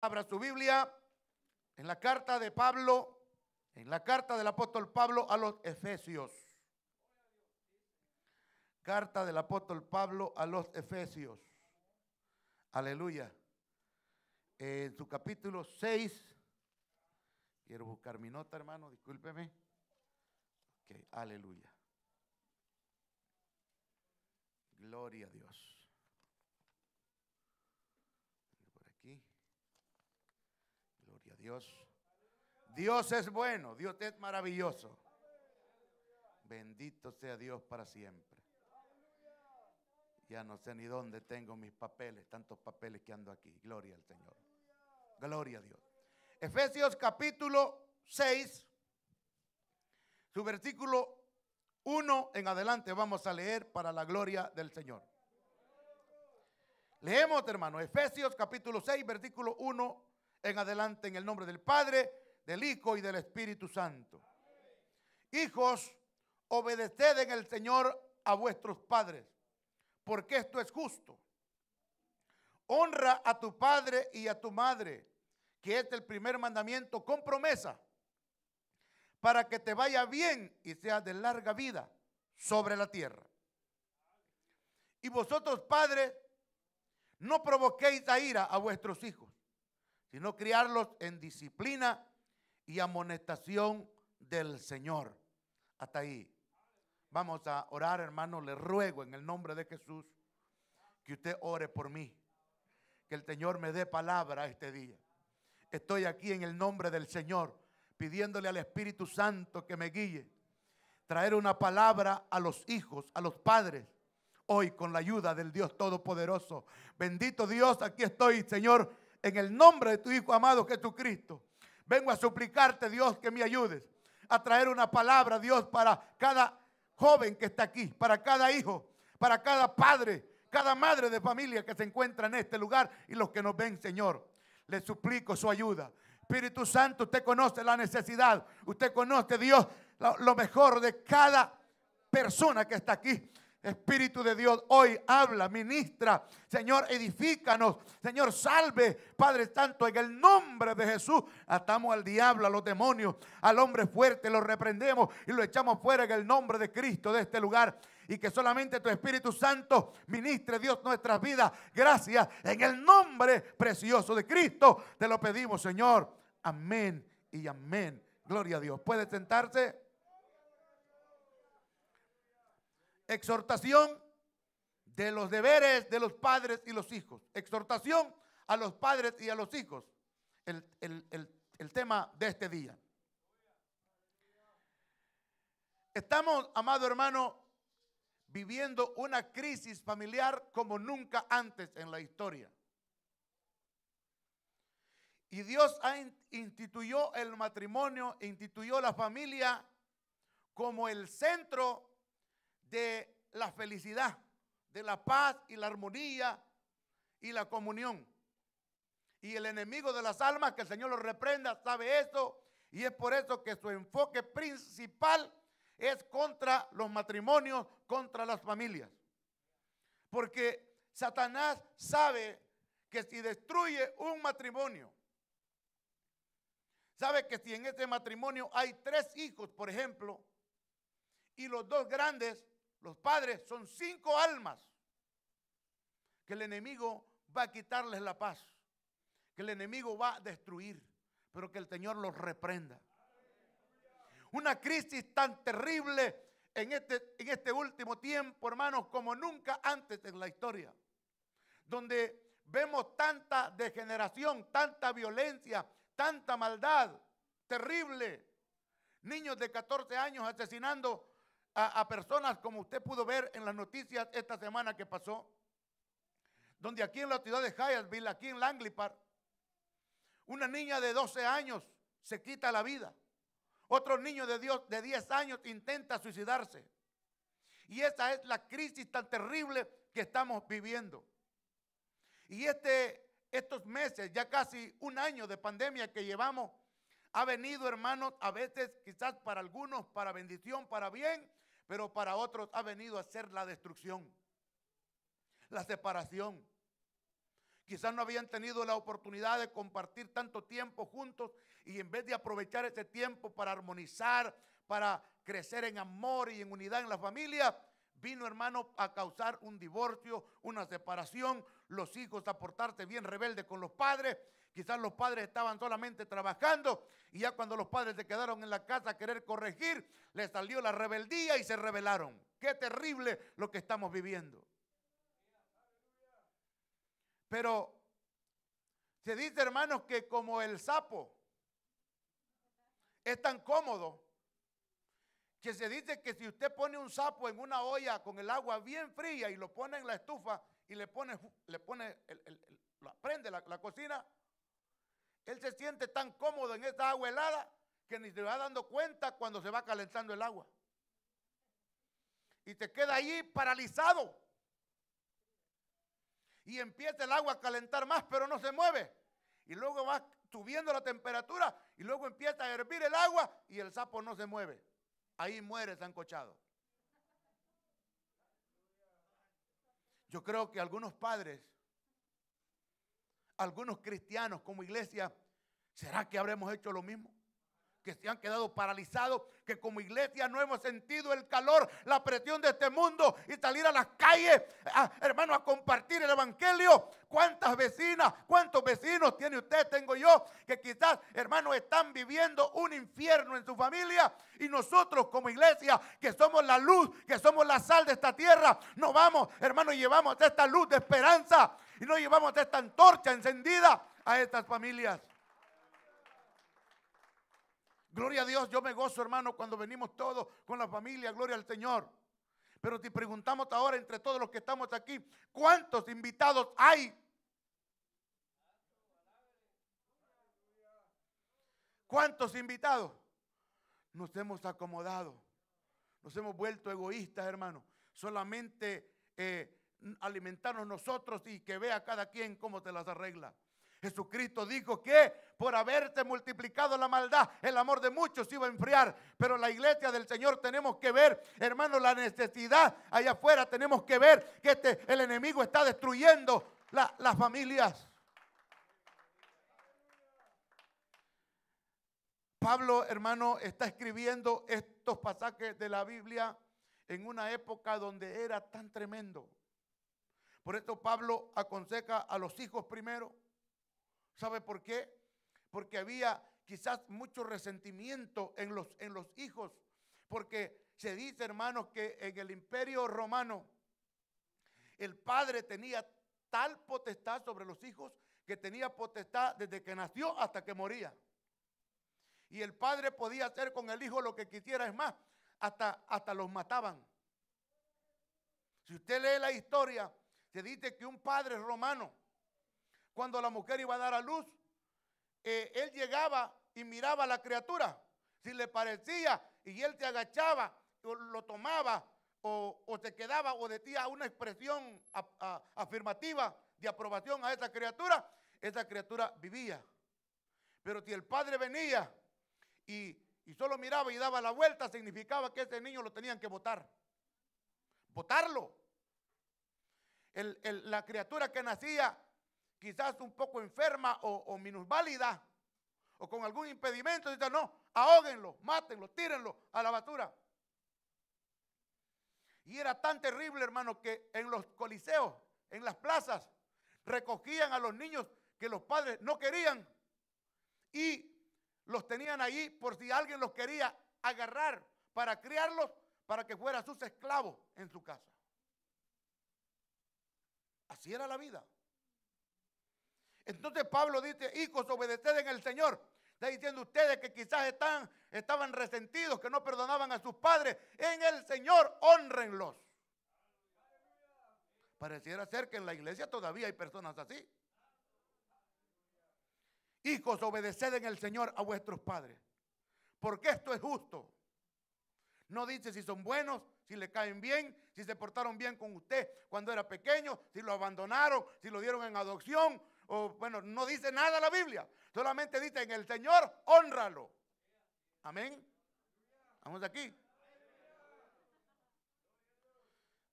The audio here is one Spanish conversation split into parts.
abra su Biblia en la carta de Pablo, en la carta del apóstol Pablo a los Efesios. Carta del apóstol Pablo a los Efesios. Aleluya. En su capítulo 6, quiero buscar mi nota, hermano, discúlpeme. aleluya. Gloria a Dios. Dios. Dios es bueno, Dios es maravilloso. Bendito sea Dios para siempre. Ya no sé ni dónde tengo mis papeles, tantos papeles que ando aquí. Gloria al Señor. Gloria a Dios. Efesios capítulo 6, su versículo 1 en adelante vamos a leer para la gloria del Señor. Leemos, hermano, Efesios capítulo 6, versículo 1 en adelante en el nombre del Padre, del Hijo y del Espíritu Santo. Hijos, obedeced en el Señor a vuestros padres, porque esto es justo. Honra a tu padre y a tu madre, que es el primer mandamiento con promesa, para que te vaya bien y seas de larga vida sobre la tierra. Y vosotros, padres, no provoquéis a ira a vuestros hijos sino criarlos en disciplina y amonestación del Señor. Hasta ahí. Vamos a orar, hermano. Le ruego en el nombre de Jesús que usted ore por mí. Que el Señor me dé palabra este día. Estoy aquí en el nombre del Señor pidiéndole al Espíritu Santo que me guíe. Traer una palabra a los hijos, a los padres hoy con la ayuda del Dios Todopoderoso. Bendito Dios, aquí estoy, Señor. En el nombre de tu Hijo amado Jesucristo, vengo a suplicarte, Dios, que me ayudes a traer una palabra, Dios, para cada joven que está aquí, para cada hijo, para cada padre, cada madre de familia que se encuentra en este lugar y los que nos ven, Señor. Les suplico su ayuda. Espíritu Santo, usted conoce la necesidad, usted conoce, Dios, lo mejor de cada persona que está aquí. Espíritu de Dios, hoy habla, ministra. Señor, edifícanos. Señor, salve. Padre Santo, en el nombre de Jesús, atamos al diablo, a los demonios, al hombre fuerte, lo reprendemos y lo echamos fuera en el nombre de Cristo de este lugar. Y que solamente tu Espíritu Santo ministre, Dios, nuestras vidas. Gracias. En el nombre precioso de Cristo te lo pedimos, Señor. Amén y amén. Gloria a Dios. ¿Puede sentarse? Exhortación de los deberes de los padres y los hijos. Exhortación a los padres y a los hijos. El, tema de este día. Estamos, amado hermano, viviendo una crisis familiar como nunca antes en la historia. Y Dios instituyó el matrimonio, instituyó la familia como el centro de la felicidad, de la paz y la armonía y la comunión. Y el enemigo de las almas, que el Señor lo reprenda, sabe eso. Y es por eso que su enfoque principal es contra los matrimonios, contra las familias. Porque Satanás sabe que si destruye un matrimonio, sabe que si en ese matrimonio hay tres hijos, por ejemplo, y los dos grandes los padres son cinco almas que el enemigo va a quitarles la paz, que el enemigo va a destruir, pero que el Señor los reprenda. Una crisis tan terrible en este, en este último tiempo, hermanos, como nunca antes en la historia, donde vemos tanta degeneración, tanta violencia, tanta maldad terrible. Niños de 14 años asesinando a, personas como usted pudo ver en las noticias esta semana que pasó, donde aquí en la ciudad de Hyattville, aquí en Langley Park, una niña de 12 años se quita la vida. Otro niño de, Dios, de 10 años intenta suicidarse. Y esa es la crisis tan terrible que estamos viviendo. Y este, estos meses, ya casi un año de pandemia que llevamos, ha venido, hermanos, a veces quizás para algunos para bendición, para bien, pero para otros ha venido a ser la destrucción, la separación. Quizás no habían tenido la oportunidad de compartir tanto tiempo juntos y en vez de aprovechar ese tiempo para armonizar, para crecer en amor y en unidad en la familia, vino hermano a causar un divorcio, una separación, los hijos a portarse bien rebelde con los padres Quizás los padres estaban solamente trabajando y ya cuando los padres se quedaron en la casa a querer corregir, les salió la rebeldía y se rebelaron. Qué terrible lo que estamos viviendo. Pero se dice, hermanos, que como el sapo es tan cómodo que se dice que si usted pone un sapo en una olla con el agua bien fría y lo pone en la estufa y le pone, le pone el, prende la cocina, él se siente tan cómodo en esta agua helada que ni se va dando cuenta cuando se va calentando el agua. Y te queda allí paralizado. Y empieza el agua a calentar más, pero no se mueve. Y luego va subiendo la temperatura y luego empieza a hervir el agua y el sapo no se mueve. Ahí muere sancochado. Yo creo que algunos padres algunos cristianos como iglesia, ¿será que habremos hecho lo mismo? Que se han quedado paralizados, que como iglesia no hemos sentido el calor, la presión de este mundo y salir a las calles, hermano, a compartir el evangelio. ¿Cuántas vecinas, cuántos vecinos tiene usted, tengo yo, que quizás, hermano, están viviendo un infierno en su familia? Y nosotros como iglesia, que somos la luz, que somos la sal de esta tierra, nos vamos, hermano, y llevamos esta luz de esperanza y no llevamos esta antorcha encendida a estas familias. Gloria a Dios, yo me gozo, hermano, cuando venimos todos con la familia, gloria al Señor. Pero te preguntamos ahora entre todos los que estamos aquí, ¿cuántos invitados hay? ¿Cuántos invitados? Nos hemos acomodado, nos hemos vuelto egoístas, hermano. Solamente eh, alimentarnos nosotros y que vea cada quien cómo te las arregla. Jesucristo dijo que por haberte multiplicado la maldad, el amor de muchos iba a enfriar. Pero la iglesia del Señor tenemos que ver, hermano, la necesidad allá afuera. Tenemos que ver que este, el enemigo está destruyendo las familias. Pablo, hermano, está escribiendo estos pasajes de la Biblia en una época donde era tan tremendo. Por esto Pablo aconseja a los hijos primero. ¿Sabe por qué? Porque había quizás mucho resentimiento en los, en los hijos. Porque se dice, hermanos, que en el imperio romano el padre tenía tal potestad sobre los hijos que tenía potestad desde que nació hasta que moría. Y el padre podía hacer con el hijo lo que quisiera, es más, hasta, hasta los mataban. Si usted lee la historia se dice que un padre romano, cuando la mujer iba a dar a luz, eh, él llegaba y miraba a la criatura. Si le parecía y él te agachaba, o lo tomaba o, se te quedaba o decía una expresión afirmativa de aprobación a esa criatura, esa criatura vivía. Pero si el padre venía y, y solo miraba y daba la vuelta, significaba que ese niño lo tenían que votar. Votarlo la criatura que nacía quizás un poco enferma o, minusválida o con algún impedimento, dice, no, ahóguenlo, mátenlo, tírenlo a la basura. Y era tan terrible, hermano, que en los coliseos, en las plazas, recogían a los niños que los padres no querían y los tenían ahí por si alguien los quería agarrar para criarlos, para que fueran sus esclavos en su casa. Así era la vida. Entonces Pablo dice, hijos, obedeced en el Señor. Está diciendo ustedes que quizás están, estaban resentidos, que no perdonaban a sus padres. En el Señor, honrenlos. Pareciera ser que en la iglesia todavía hay personas así. Hijos, obedeced en el Señor a vuestros padres. Porque esto es justo. No dice si son buenos, si le caen bien, si se portaron bien con usted cuando era pequeño, si lo abandonaron, si lo dieron en adopción. O, bueno, no dice nada la Biblia, solamente dice en el Señor, honralo. Amén. Vamos de aquí.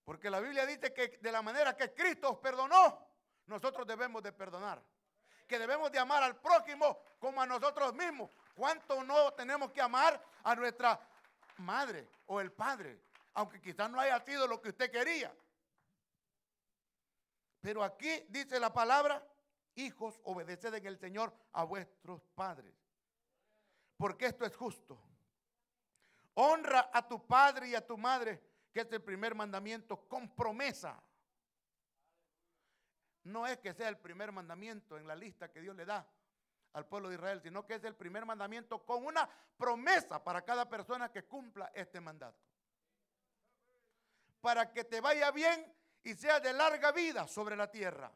Porque la Biblia dice que de la manera que Cristo os perdonó, nosotros debemos de perdonar. Que debemos de amar al prójimo como a nosotros mismos. ¿Cuánto no tenemos que amar a nuestra madre o el padre aunque quizás no haya sido lo que usted quería. Pero aquí dice la palabra, hijos, obedeced en el Señor a vuestros padres, porque esto es justo. Honra a tu padre y a tu madre, que es el primer mandamiento con promesa. No es que sea el primer mandamiento en la lista que Dios le da al pueblo de Israel, sino que es el primer mandamiento con una promesa para cada persona que cumpla este mandato para que te vaya bien y sea de larga vida sobre la tierra.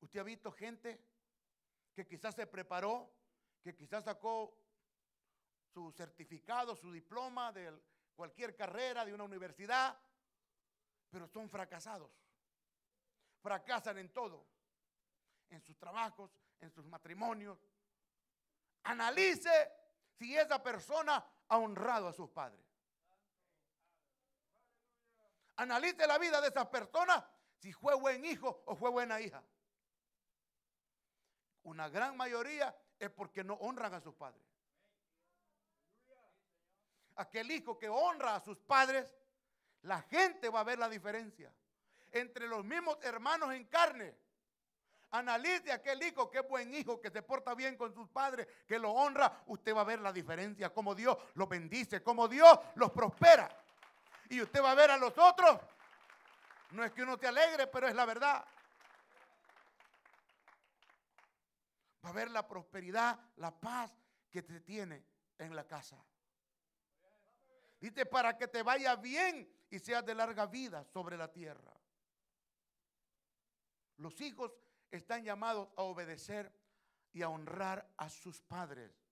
Usted ha visto gente que quizás se preparó, que quizás sacó su certificado, su diploma de cualquier carrera, de una universidad, pero son fracasados. Fracasan en todo, en sus trabajos, en sus matrimonios. Analice si esa persona ha honrado a sus padres. Analice la vida de esas personas si fue buen hijo o fue buena hija. Una gran mayoría es porque no honran a sus padres. Aquel hijo que honra a sus padres, la gente va a ver la diferencia entre los mismos hermanos en carne. Analice aquel hijo que es buen hijo, que se porta bien con sus padres, que lo honra. Usted va a ver la diferencia, Como Dios los bendice, como Dios los prospera y usted va a ver a los otros. No es que uno te alegre, pero es la verdad. Va a ver la prosperidad, la paz que te tiene en la casa. Dice, para que te vaya bien y seas de larga vida sobre la tierra. Los hijos están llamados a obedecer y a honrar a sus padres.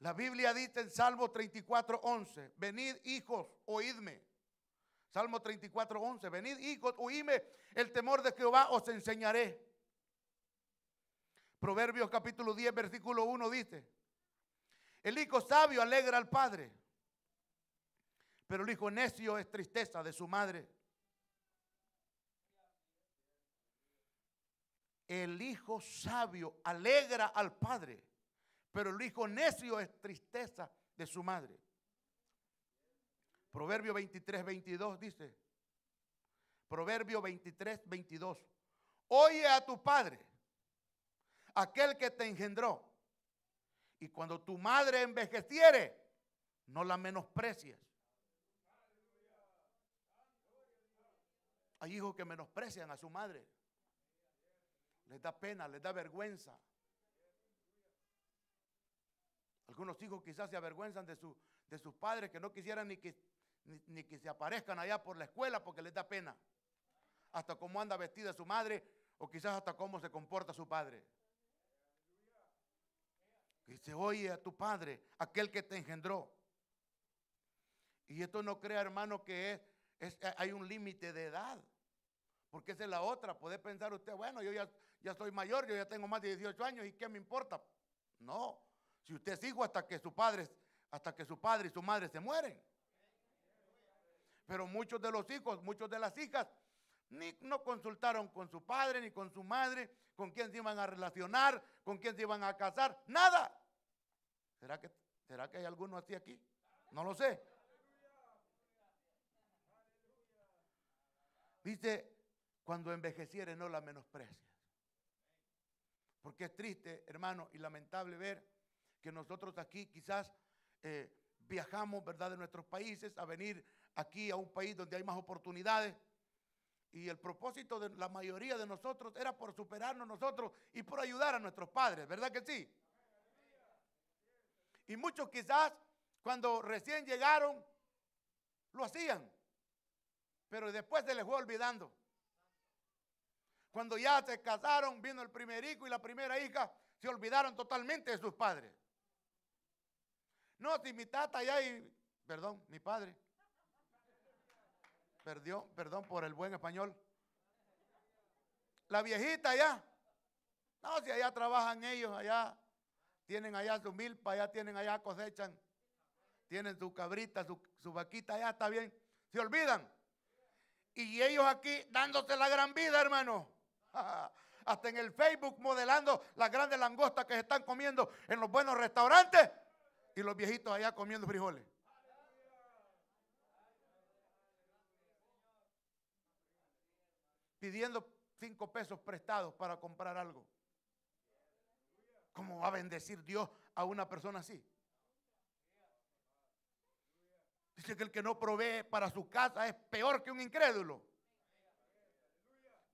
La Biblia dice en Salmo 34, 11, venid hijos, oídme. Salmo 34, 11, venid hijos, oídme, el temor de Jehová os enseñaré. Proverbios capítulo 10, versículo 1 dice, el hijo sabio alegra al padre, pero el hijo necio es tristeza de su madre. El hijo sabio alegra al padre, pero el hijo necio es tristeza de su madre. Proverbio 23, 22 dice, Proverbio 23, 22, oye a tu padre, aquel que te engendró, y cuando tu madre envejeciere, no la menosprecies. Hay hijos que menosprecian a su madre. Les da pena, les da vergüenza. Algunos hijos quizás se avergüenzan de, su, de sus padres que no quisieran ni que, ni, que se aparezcan allá por la escuela porque les da pena. Hasta cómo anda vestida su madre o quizás hasta cómo se comporta su padre. Que se oye a tu padre, aquel que te engendró. Y esto no crea, hermano, que es, hay un límite de edad. Porque esa es la otra. Puede pensar usted, bueno, yo ya, ya soy mayor, yo ya tengo más de 18 años y qué me importa. No, si usted es hijo hasta que su padre, hasta que su padre y su madre se mueren. Pero muchos de los hijos, muchos de las hijas, ni, no consultaron con su padre ni con su madre, con quién se iban a relacionar, con quién se iban a casar, nada. ¿Será que, será que hay alguno así aquí? No lo sé. Dice, cuando envejeciere no la menosprecias. Porque es triste, hermano, y lamentable ver que nosotros aquí quizás eh, viajamos, ¿verdad?, de nuestros países a venir aquí a un país donde hay más oportunidades. Y el propósito de la mayoría de nosotros era por superarnos nosotros y por ayudar a nuestros padres, ¿verdad que sí? Y muchos quizás cuando recién llegaron lo hacían, pero después se les fue olvidando. Cuando ya se casaron, vino el primer hijo y la primera hija, se olvidaron totalmente de sus padres. No, si mi tata allá, y, perdón, mi padre. Perdió, perdón por el buen español. La viejita allá. No, si allá trabajan ellos, allá tienen allá su milpa, allá tienen allá cosechan, tienen su cabrita, su, su vaquita, allá está bien. Se olvidan. Y ellos aquí dándose la gran vida, hermano. Hasta en el Facebook modelando las grandes langostas que se están comiendo en los buenos restaurantes y los viejitos allá comiendo frijoles. Pidiendo cinco pesos prestados para comprar algo. ¿Cómo va a bendecir Dios a una persona así? Dice que el que no provee para su casa es peor que un incrédulo.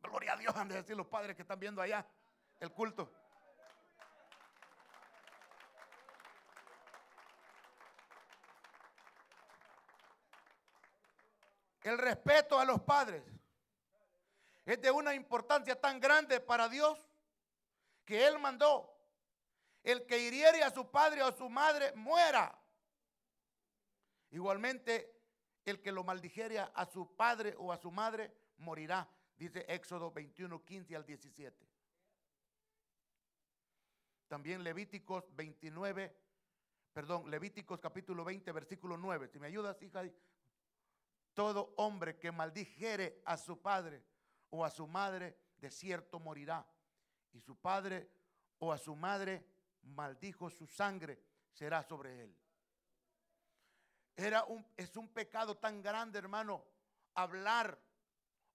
Gloria a Dios, han de decir los padres que están viendo allá el culto. El respeto a los padres es de una importancia tan grande para Dios que Él mandó. El que hiriere a su padre o a su madre muera. Igualmente, el que lo maldijere a su padre o a su madre morirá, dice Éxodo 21, 15 al 17. También Levíticos 29, perdón, Levíticos capítulo 20, versículo 9. Si me ayudas, hija, todo hombre que maldijere a su padre o a su madre, de cierto morirá. Y su padre o a su madre maldijo su sangre, será sobre él. Era un, es un pecado tan grande, hermano, hablar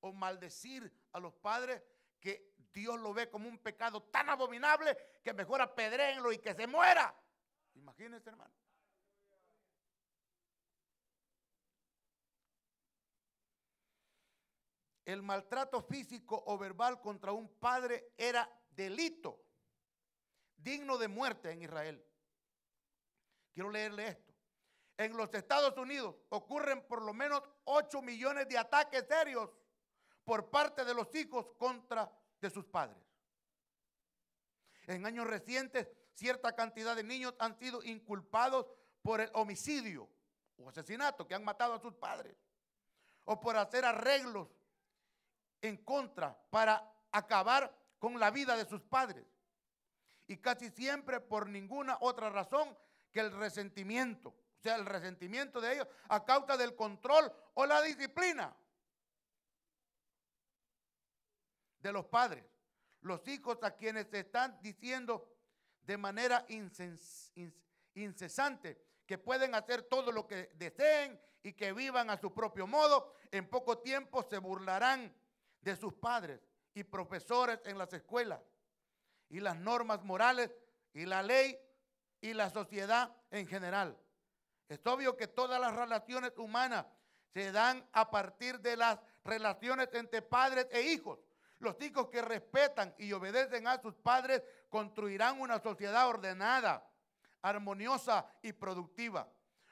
o maldecir a los padres que Dios lo ve como un pecado tan abominable que mejor apedréenlo y que se muera. Imagínense, hermano. el maltrato físico o verbal contra un padre era delito digno de muerte en Israel. Quiero leerle esto. En los Estados Unidos ocurren por lo menos 8 millones de ataques serios por parte de los hijos contra de sus padres. En años recientes, cierta cantidad de niños han sido inculpados por el homicidio o asesinato que han matado a sus padres, o por hacer arreglos en contra para acabar con la vida de sus padres. Y casi siempre por ninguna otra razón que el resentimiento. O sea, el resentimiento de ellos a causa del control o la disciplina de los padres. Los hijos a quienes se están diciendo de manera incesante que pueden hacer todo lo que deseen y que vivan a su propio modo, en poco tiempo se burlarán de sus padres y profesores en las escuelas y las normas morales y la ley y la sociedad en general. Es obvio que todas las relaciones humanas se dan a partir de las relaciones entre padres e hijos. Los hijos que respetan y obedecen a sus padres construirán una sociedad ordenada, armoniosa y productiva.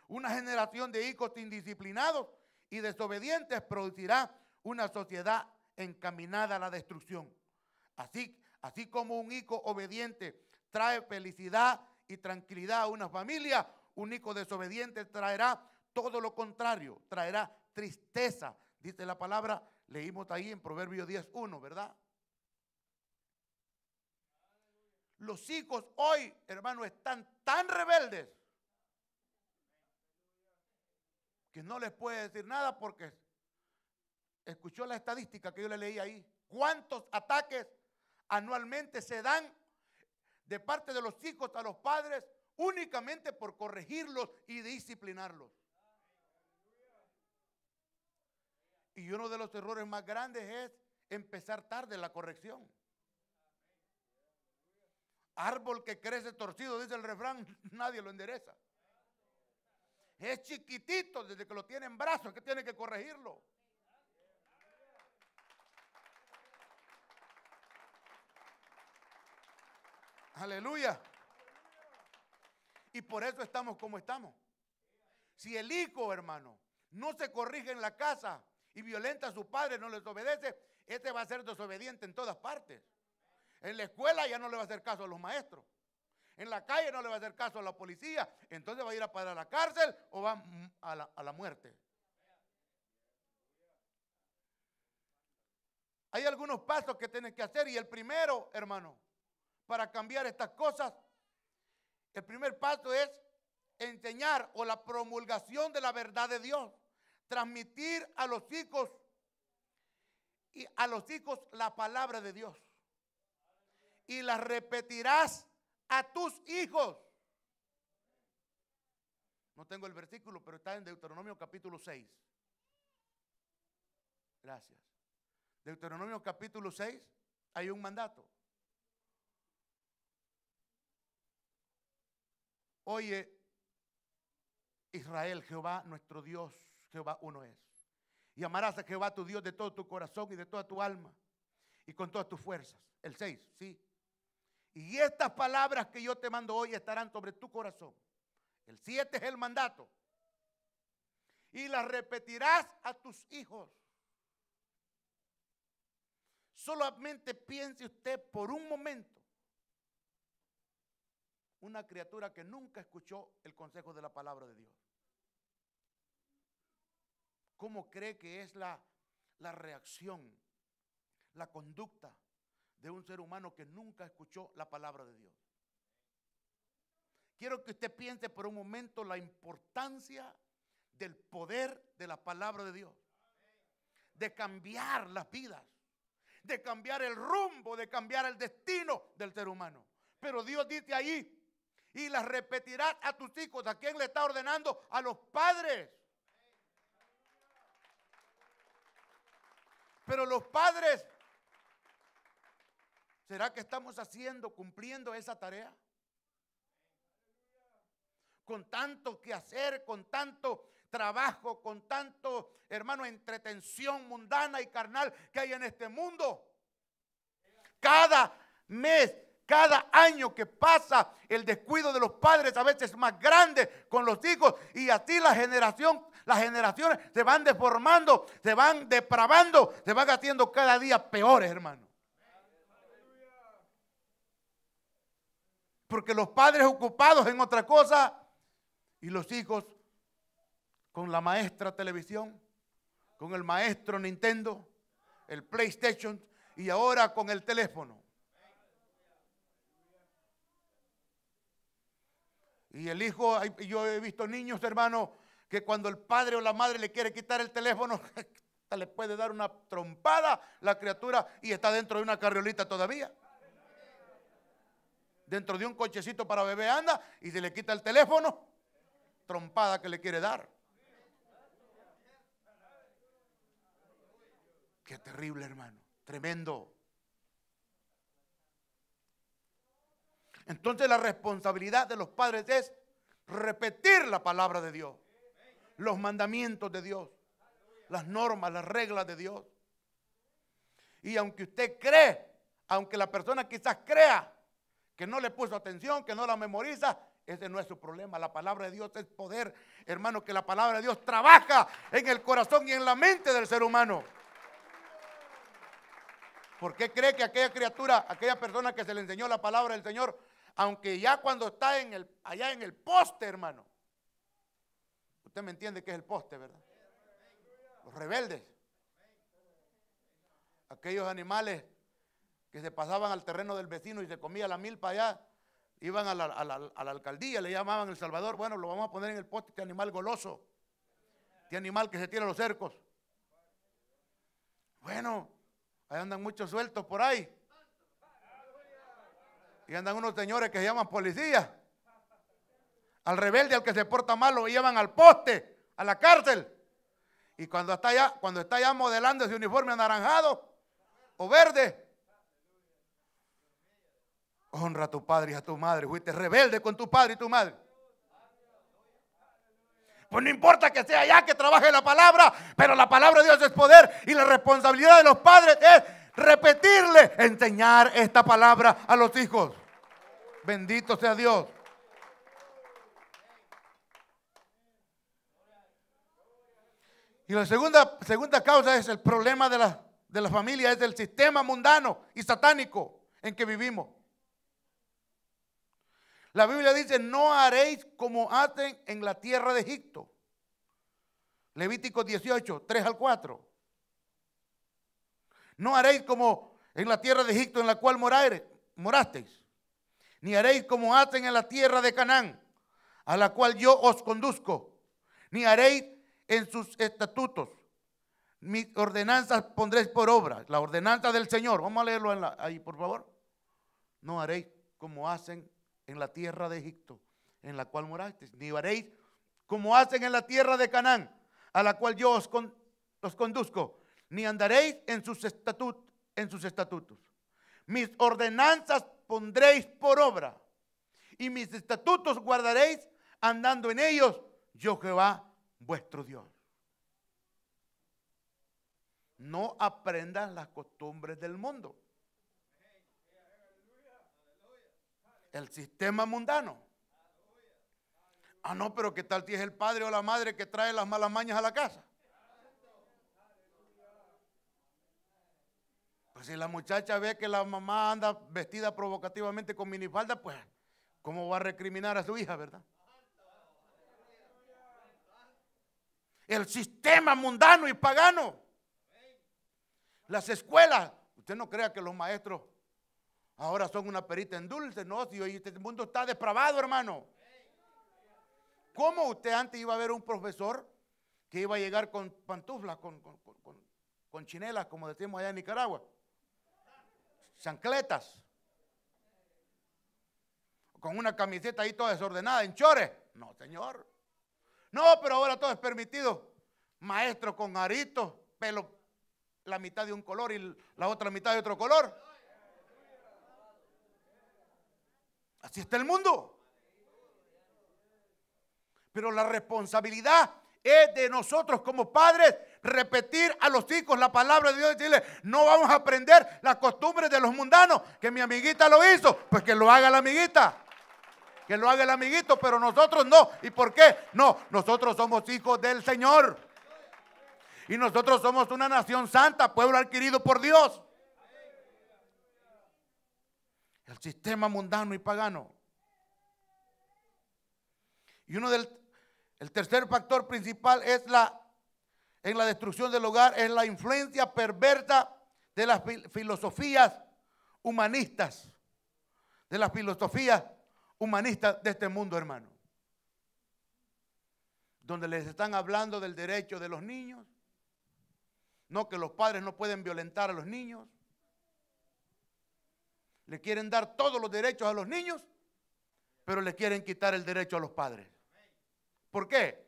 Una generación de hijos indisciplinados y desobedientes producirá una sociedad encaminada a la destrucción. Así, así como un hijo obediente trae felicidad y tranquilidad a una familia, un hijo desobediente traerá todo lo contrario, traerá tristeza. Dice la palabra, leímos ahí en Proverbios 10.1, ¿verdad? Los hijos hoy, hermano, están tan rebeldes que no les puede decir nada porque escuchó la estadística que yo le leí ahí. ¿Cuántos ataques anualmente se dan de parte de los hijos a los padres únicamente por corregirlos y disciplinarlos? Y uno de los errores más grandes es empezar tarde la corrección. Árbol que crece torcido, dice el refrán, nadie lo endereza. Es chiquitito desde que lo tiene en brazos, que tiene que corregirlo. Aleluya. Y por eso estamos como estamos. Si el hijo, hermano, no se corrige en la casa y violenta a su padre, no les obedece, este va a ser desobediente en todas partes. En la escuela ya no le va a hacer caso a los maestros. En la calle no le va a hacer caso a la policía. Entonces va a ir a parar a la cárcel o va a la, muerte. Hay algunos pasos que tienes que hacer y el primero, hermano, para cambiar estas cosas? El primer paso es enseñar o la promulgación de la verdad de Dios, transmitir a los hijos y a los hijos la palabra de Dios. Y la repetirás a tus hijos. No tengo el versículo, pero está en Deuteronomio capítulo 6. Gracias. Deuteronomio capítulo 6 hay un mandato. Oye, Israel, Jehová nuestro Dios, Jehová uno es. Y amarás a Jehová tu Dios de todo tu corazón y de toda tu alma y con todas tus fuerzas. El 6, sí. Y estas palabras que yo te mando hoy estarán sobre tu corazón. El 7 es el mandato. Y las repetirás a tus hijos. Solamente piense usted por un momento una criatura que nunca escuchó el consejo de la palabra de Dios. ¿Cómo cree que es la, reacción, la conducta de un ser humano que nunca escuchó la palabra de Dios? Quiero que usted piense por un momento la importancia del poder de la palabra de Dios, de cambiar las vidas, de cambiar el rumbo, de cambiar el destino del ser humano. Pero Dios dice ahí, y las repetirás a tus hijos. ¿A quién le está ordenando? A los padres. Pero los padres, ¿será que estamos haciendo, cumpliendo esa tarea? Con tanto que hacer, con tanto trabajo, con tanto, hermano, entretención mundana y carnal que hay en este mundo. Cada mes cada año que pasa, el descuido de los padres a veces es más grande con los hijos y así la generación, las generaciones se van deformando, se van depravando, se van haciendo cada día peores, hermano. Porque los padres ocupados en otra cosa y los hijos con la maestra televisión, con el maestro Nintendo, el PlayStation y ahora con el teléfono. Y el hijo, yo he visto niños, hermano, que cuando el padre o la madre le quiere quitar el teléfono, le puede dar una trompada la criatura y está dentro de una carriolita todavía. Dentro de un cochecito para bebé anda y se le quita el teléfono, trompada que le quiere dar. Qué terrible, hermano. Tremendo. Entonces la responsabilidad de los padres es repetir la palabra de Dios, los mandamientos de Dios, las normas, las reglas de Dios. Y aunque usted cree, aunque la persona quizás crea que no le puso atención, que no la memoriza, ese no es su problema. La palabra de Dios es poder, hermano, que la palabra de Dios trabaja en el corazón y en la mente del ser humano. ¿Por qué cree que aquella criatura, aquella persona que se le enseñó la palabra del Señor, aunque ya cuando está en el, allá en el poste, hermano. Usted me entiende que es el poste, ¿verdad? Los rebeldes. Aquellos animales que se pasaban al terreno del vecino y se comía la milpa allá, iban a la, alcaldía, le llamaban El Salvador, bueno, lo vamos a poner en el poste, este animal goloso, este animal que se tira los cercos. Bueno, ahí andan muchos sueltos por ahí y andan unos señores que se llaman policías. Al rebelde, al que se porta mal, lo llevan al poste, a la cárcel. Y cuando está allá cuando está ya modelando ese uniforme anaranjado o verde, honra a tu padre y a tu madre. Fuiste rebelde con tu padre y tu madre. Pues no importa que sea allá que trabaje la palabra, pero la palabra de Dios es poder y la responsabilidad de los padres es repetirle, enseñar esta palabra a los hijos. Bendito sea Dios. Y la segunda, segunda causa es el problema de la, de la familia, es el sistema mundano y satánico en que vivimos. La Biblia dice, no haréis como hacen en la tierra de Egipto. Levítico 18, 3 al 4. No haréis como en la tierra de Egipto en la cual morasteis, ni haréis como hacen en la tierra de Canaán, a la cual yo os conduzco, ni haréis en sus estatutos, mis ordenanzas pondréis por obra, la ordenanza del Señor. Vamos a leerlo en ahí, por favor. No haréis como hacen en la tierra de Egipto, en la cual morasteis, ni haréis como hacen en la tierra de Canaán, a la cual yo os, os conduzco, ni andaréis en sus, en sus estatutos. Mis ordenanzas pondréis por obra, y mis estatutos guardaréis andando en ellos, yo Jehová vuestro Dios. No aprendan las costumbres del mundo. El sistema mundano. Ah, no, pero ¿qué tal si es el padre o la madre que trae las malas mañas a la casa? si la muchacha ve que la mamá anda vestida provocativamente con minifalda, pues, ¿cómo va a recriminar a su hija, verdad? El sistema mundano y pagano. Las escuelas. Usted no crea que los maestros ahora son una perita en dulce, ¿no? Si hoy este mundo está depravado, hermano. ¿Cómo usted antes iba a ver un profesor que iba a llegar con pantuflas, con, con chinelas, como decimos allá en Nicaragua? chancletas, con una camiseta ahí toda desordenada, en chores. No, señor. No, pero ahora todo es permitido. Maestro con arito pelo la mitad de un color y la otra mitad de otro color. Así está el mundo. Pero la responsabilidad es de nosotros como padres repetir a los hijos la palabra de Dios y decirle, no vamos a aprender las costumbres de los mundanos, que mi amiguita lo hizo, pues que lo haga la amiguita. Que lo haga el amiguito, pero nosotros no. ¿Y por qué? No, nosotros somos hijos del Señor. Y nosotros somos una nación santa, pueblo adquirido por Dios. El sistema mundano y pagano. Y uno del el tercer factor principal es la en la destrucción del hogar es la influencia perversa de las filosofías humanistas, de las filosofías humanistas de este mundo, hermano. Donde les están hablando del derecho de los niños, no que los padres no pueden violentar a los niños, le quieren dar todos los derechos a los niños, pero le quieren quitar el derecho a los padres. ¿Por qué?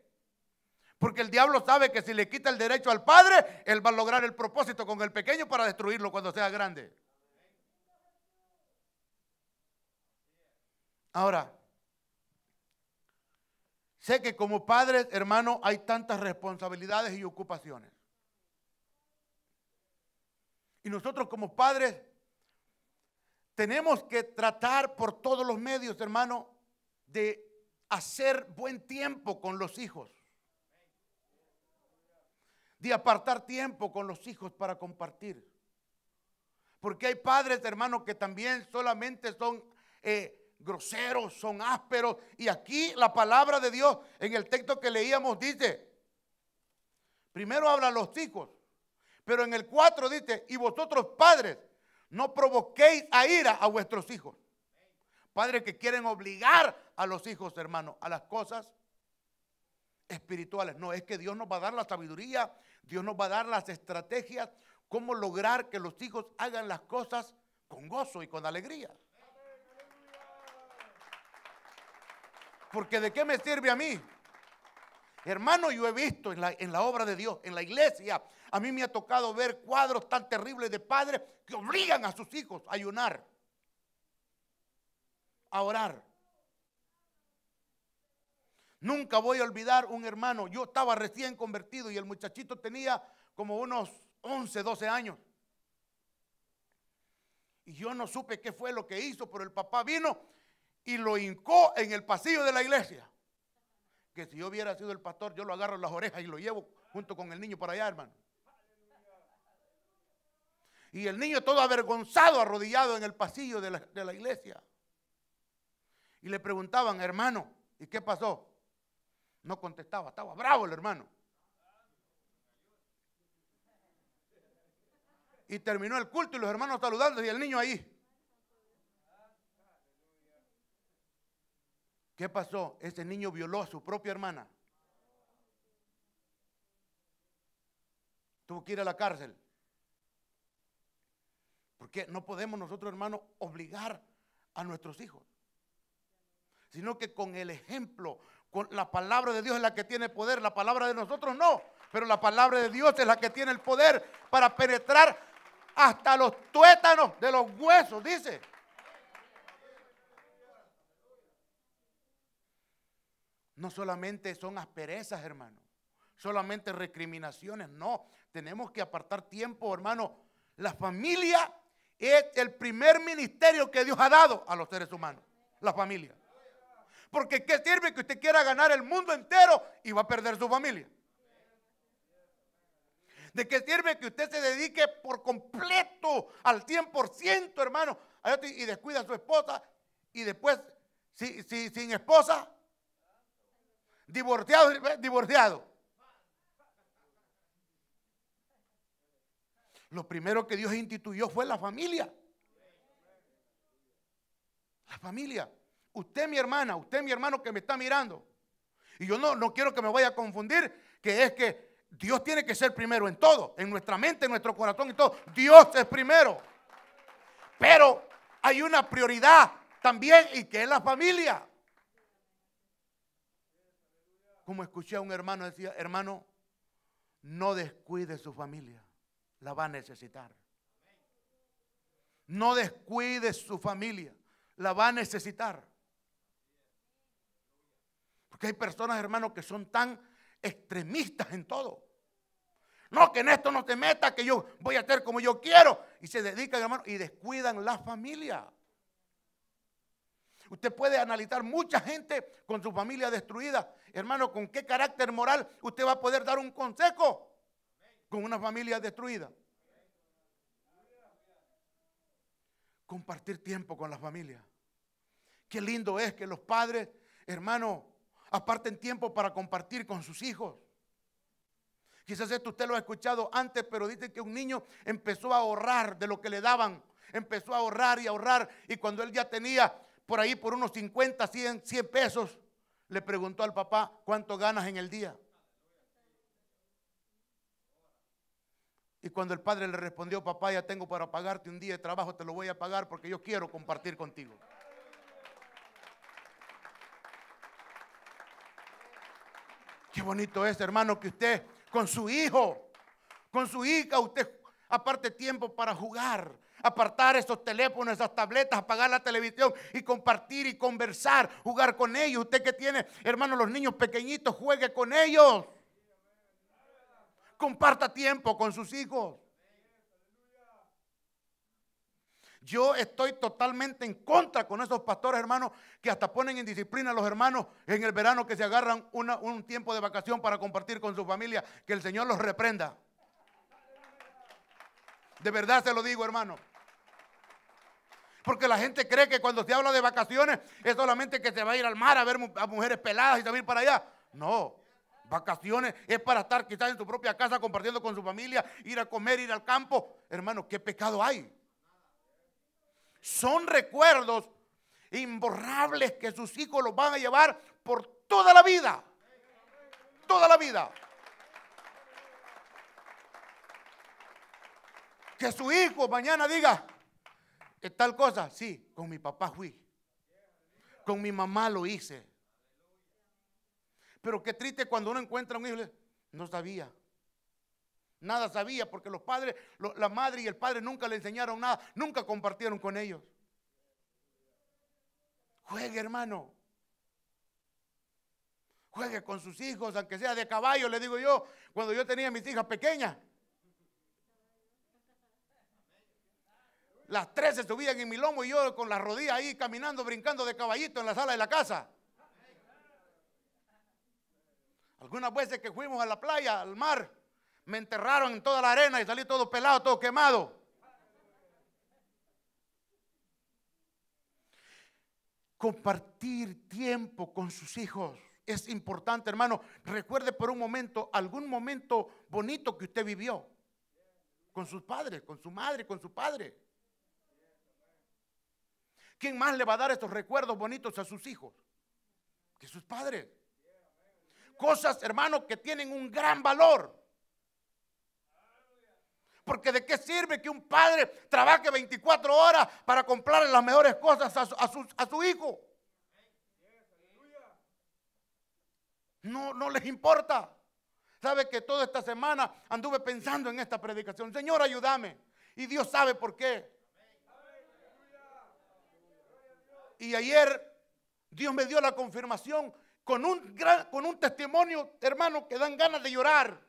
Porque el diablo sabe que si le quita el derecho al padre, él va a lograr el propósito con el pequeño para destruirlo cuando sea grande. Ahora, sé que como padres, hermano, hay tantas responsabilidades y ocupaciones. Y nosotros como padres tenemos que tratar por todos los medios, hermano, de hacer buen tiempo con los hijos de apartar tiempo con los hijos para compartir. Porque hay padres, hermanos, que también solamente son eh, groseros, son ásperos. Y aquí la palabra de Dios en el texto que leíamos dice, primero hablan los hijos, pero en el 4 dice, y vosotros padres, no provoquéis a ira a vuestros hijos. Padres que quieren obligar a los hijos, hermanos, a las cosas espirituales. No, es que Dios nos va a dar la sabiduría Dios nos va a dar las estrategias, cómo lograr que los hijos hagan las cosas con gozo y con alegría. Porque de qué me sirve a mí Hermano, yo he visto en la, en la, obra de Dios, en la iglesia, a mí me ha tocado ver cuadros tan terribles de padres que obligan a sus hijos a ayunar, a orar. Nunca voy a olvidar un hermano, yo estaba recién convertido y el muchachito tenía como unos 11, 12 años. Y yo no supe qué fue lo que hizo, pero el papá vino y lo hincó en el pasillo de la iglesia. Que si yo hubiera sido el pastor, yo lo agarro en las orejas y lo llevo junto con el niño para allá, hermano. Y el niño todo avergonzado, arrodillado en el pasillo de la, de la iglesia. Y le preguntaban, hermano, ¿y qué pasó? No contestaba, estaba bravo el hermano. Y terminó el culto y los hermanos saludando y el niño ahí. ¿Qué pasó? Ese niño violó a su propia hermana. Tuvo que ir a la cárcel. Porque no podemos nosotros, hermanos, obligar a nuestros hijos. Sino que con el ejemplo la palabra de Dios es la que tiene poder, la palabra de nosotros no, pero la palabra de Dios es la que tiene el poder para penetrar hasta los tuétanos de los huesos, dice. No solamente son asperezas, hermano, solamente recriminaciones, no. Tenemos que apartar tiempo, hermano. La familia es el primer ministerio que Dios ha dado a los seres humanos, la familia. Porque ¿qué sirve que usted quiera ganar el mundo entero y va a perder su familia? ¿De qué sirve que usted se dedique por completo al 100%, hermano? Y descuida a su esposa y después, sin esposa, divorciado, divorciado. Lo primero que Dios instituyó fue la familia. La familia. Usted, mi hermana, usted, mi hermano que me está mirando. Y yo no, no quiero que me vaya a confundir, que es que Dios tiene que ser primero en todo, en nuestra mente, en nuestro corazón y todo. Dios es primero. Pero hay una prioridad también y que es la familia. Como escuché a un hermano decía, hermano, no descuide su familia, la va a necesitar. No descuide su familia, la va a necesitar. Porque hay personas, hermanos que son tan extremistas en todo. No, que en esto no te metas, que yo voy a hacer como yo quiero. Y se dedican, hermano, y descuidan la familia. Usted puede analizar mucha gente con su familia destruida. Hermano, ¿con qué carácter moral usted va a poder dar un consejo con una familia destruida? Compartir tiempo con la familia. Qué lindo es que los padres, hermano, Aparten tiempo para compartir con sus hijos. Quizás esto usted lo ha escuchado antes, pero dice que un niño empezó a ahorrar de lo que le daban. Empezó a ahorrar y ahorrar. Y cuando él ya tenía por ahí por unos 50, 100, 100 pesos, le preguntó al papá, ¿cuánto ganas en el día? Y cuando el padre le respondió, papá, ya tengo para pagarte un día de trabajo, te lo voy a pagar porque yo quiero compartir contigo. Qué bonito es, hermano, que usted con su hijo, con su hija, usted aparte tiempo para jugar, apartar esos teléfonos, esas tabletas, apagar la televisión y compartir y conversar, jugar con ellos. Usted que tiene, hermano, los niños pequeñitos, juegue con ellos. Comparta tiempo con sus hijos. Yo estoy totalmente en contra con esos pastores, hermanos, que hasta ponen en disciplina a los hermanos en el verano que se agarran un tiempo de vacación para compartir con su familia. Que el Señor los reprenda. De verdad se lo digo, hermano. Porque la gente cree que cuando se habla de vacaciones es solamente que se va a ir al mar a ver a mujeres peladas y salir para allá. No. Vacaciones es para estar quizás en su propia casa compartiendo con su familia, ir a comer, ir al campo. Hermano, ¿qué pecado hay? son recuerdos imborrables que sus hijos los van a llevar por toda la vida. Toda la vida. Que su hijo mañana diga, tal cosa, sí, con mi papá fui. Con mi mamá lo hice. Pero qué triste cuando uno encuentra a un hijo, no sabía. Nada sabía porque los padres, la madre y el padre nunca le enseñaron nada, nunca compartieron con ellos. Juegue, hermano. Juegue con sus hijos, aunque sea de caballo, le digo yo, cuando yo tenía mis hijas pequeñas. Las tres se en mi lomo y yo con las rodillas ahí caminando, brincando de caballito en la sala de la casa. Algunas veces que fuimos a la playa, al mar, me enterraron en toda la arena y salí todo pelado, todo quemado. Compartir tiempo con sus hijos es importante, hermano. Recuerde por un momento, algún momento bonito que usted vivió con sus padres, con su madre, con su padre. ¿Quién más le va a dar estos recuerdos bonitos a sus hijos? Que sus padres. Cosas, hermano, que tienen un gran valor. Porque de qué sirve que un padre trabaje 24 horas para comprarle las mejores cosas a su, hijo. No, no les importa. Sabe que toda esta semana anduve pensando en esta predicación. Señor, ayúdame. Y Dios sabe por qué. Y ayer Dios me dio la confirmación con un, con un testimonio, hermano, que dan ganas de llorar.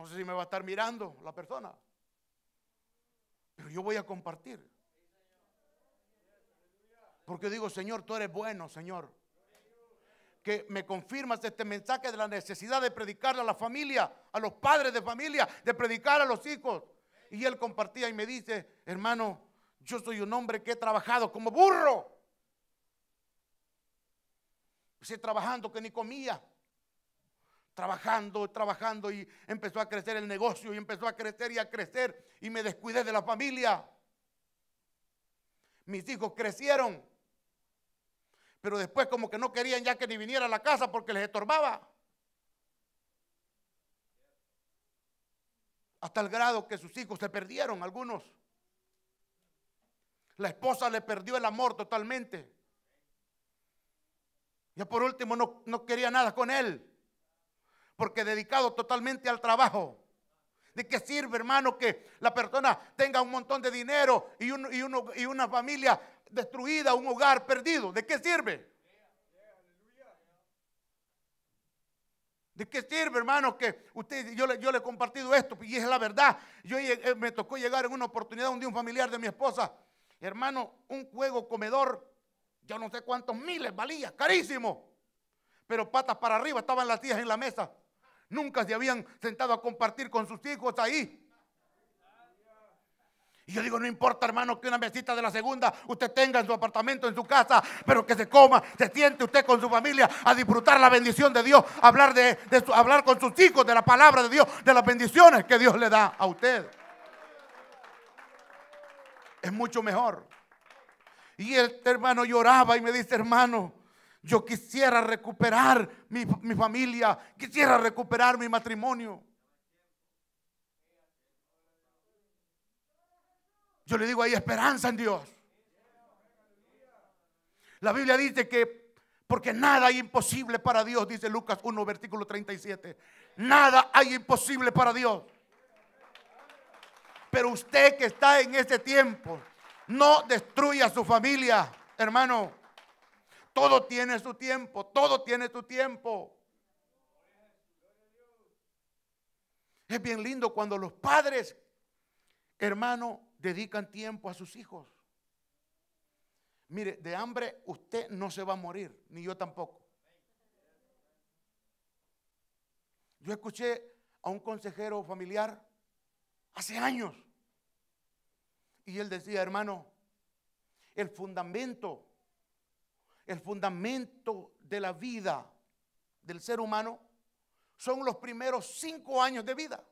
No sé si me va a estar mirando la persona, pero yo voy a compartir. Porque digo, Señor, tú eres bueno, Señor. Que me confirmas este mensaje de la necesidad de predicarle a la familia, a los padres de familia, de predicar a los hijos. Y él compartía y me dice, hermano, yo soy un hombre que he trabajado como burro. Estoy trabajando que ni comía trabajando, trabajando y empezó a crecer el negocio y empezó a crecer y a crecer y me descuidé de la familia. Mis hijos crecieron, pero después como que no querían ya que ni viniera a la casa porque les estorbaba. Hasta el grado que sus hijos se perdieron, algunos. La esposa le perdió el amor totalmente. Ya por último no, no quería nada con él porque dedicado totalmente al trabajo. ¿De qué sirve, hermano, que la persona tenga un montón de dinero y, una familia destruida, un hogar perdido? ¿De qué sirve? ¿De qué sirve, hermano? Que usted, yo, le, he compartido esto y es la verdad. Yo eh, me tocó llegar en una oportunidad un día un familiar de mi esposa, hermano, un juego comedor, yo no sé cuántos miles valía, carísimo. Pero patas para arriba estaban las tías en la mesa. Nunca se habían sentado a compartir con sus hijos ahí. Y yo digo, no importa, hermano, que una mesita de la segunda usted tenga en su apartamento, en su casa, pero que se coma, se siente usted con su familia a disfrutar la bendición de Dios, hablar, de, hablar con sus hijos de la palabra de Dios, de las bendiciones que Dios le da a usted. Es mucho mejor. Y este hermano lloraba y me dice, hermano, yo quisiera recuperar mi, familia, quisiera recuperar mi matrimonio. Yo le digo, hay esperanza en Dios. La Biblia dice que, porque nada hay imposible para Dios, dice Lucas 1, versículo 37. Nada hay imposible para Dios. Pero usted que está en este tiempo, no destruya a su familia, hermano. Todo tiene su tiempo, todo tiene su tiempo. Es bien lindo cuando los padres, hermano, dedican tiempo a sus hijos. Mire, de hambre usted no se va a morir, ni yo tampoco. Yo escuché a un consejero familiar hace años y él decía, hermano, el fundamento el fundamento de la vida del ser humano son los primeros cinco años de vida.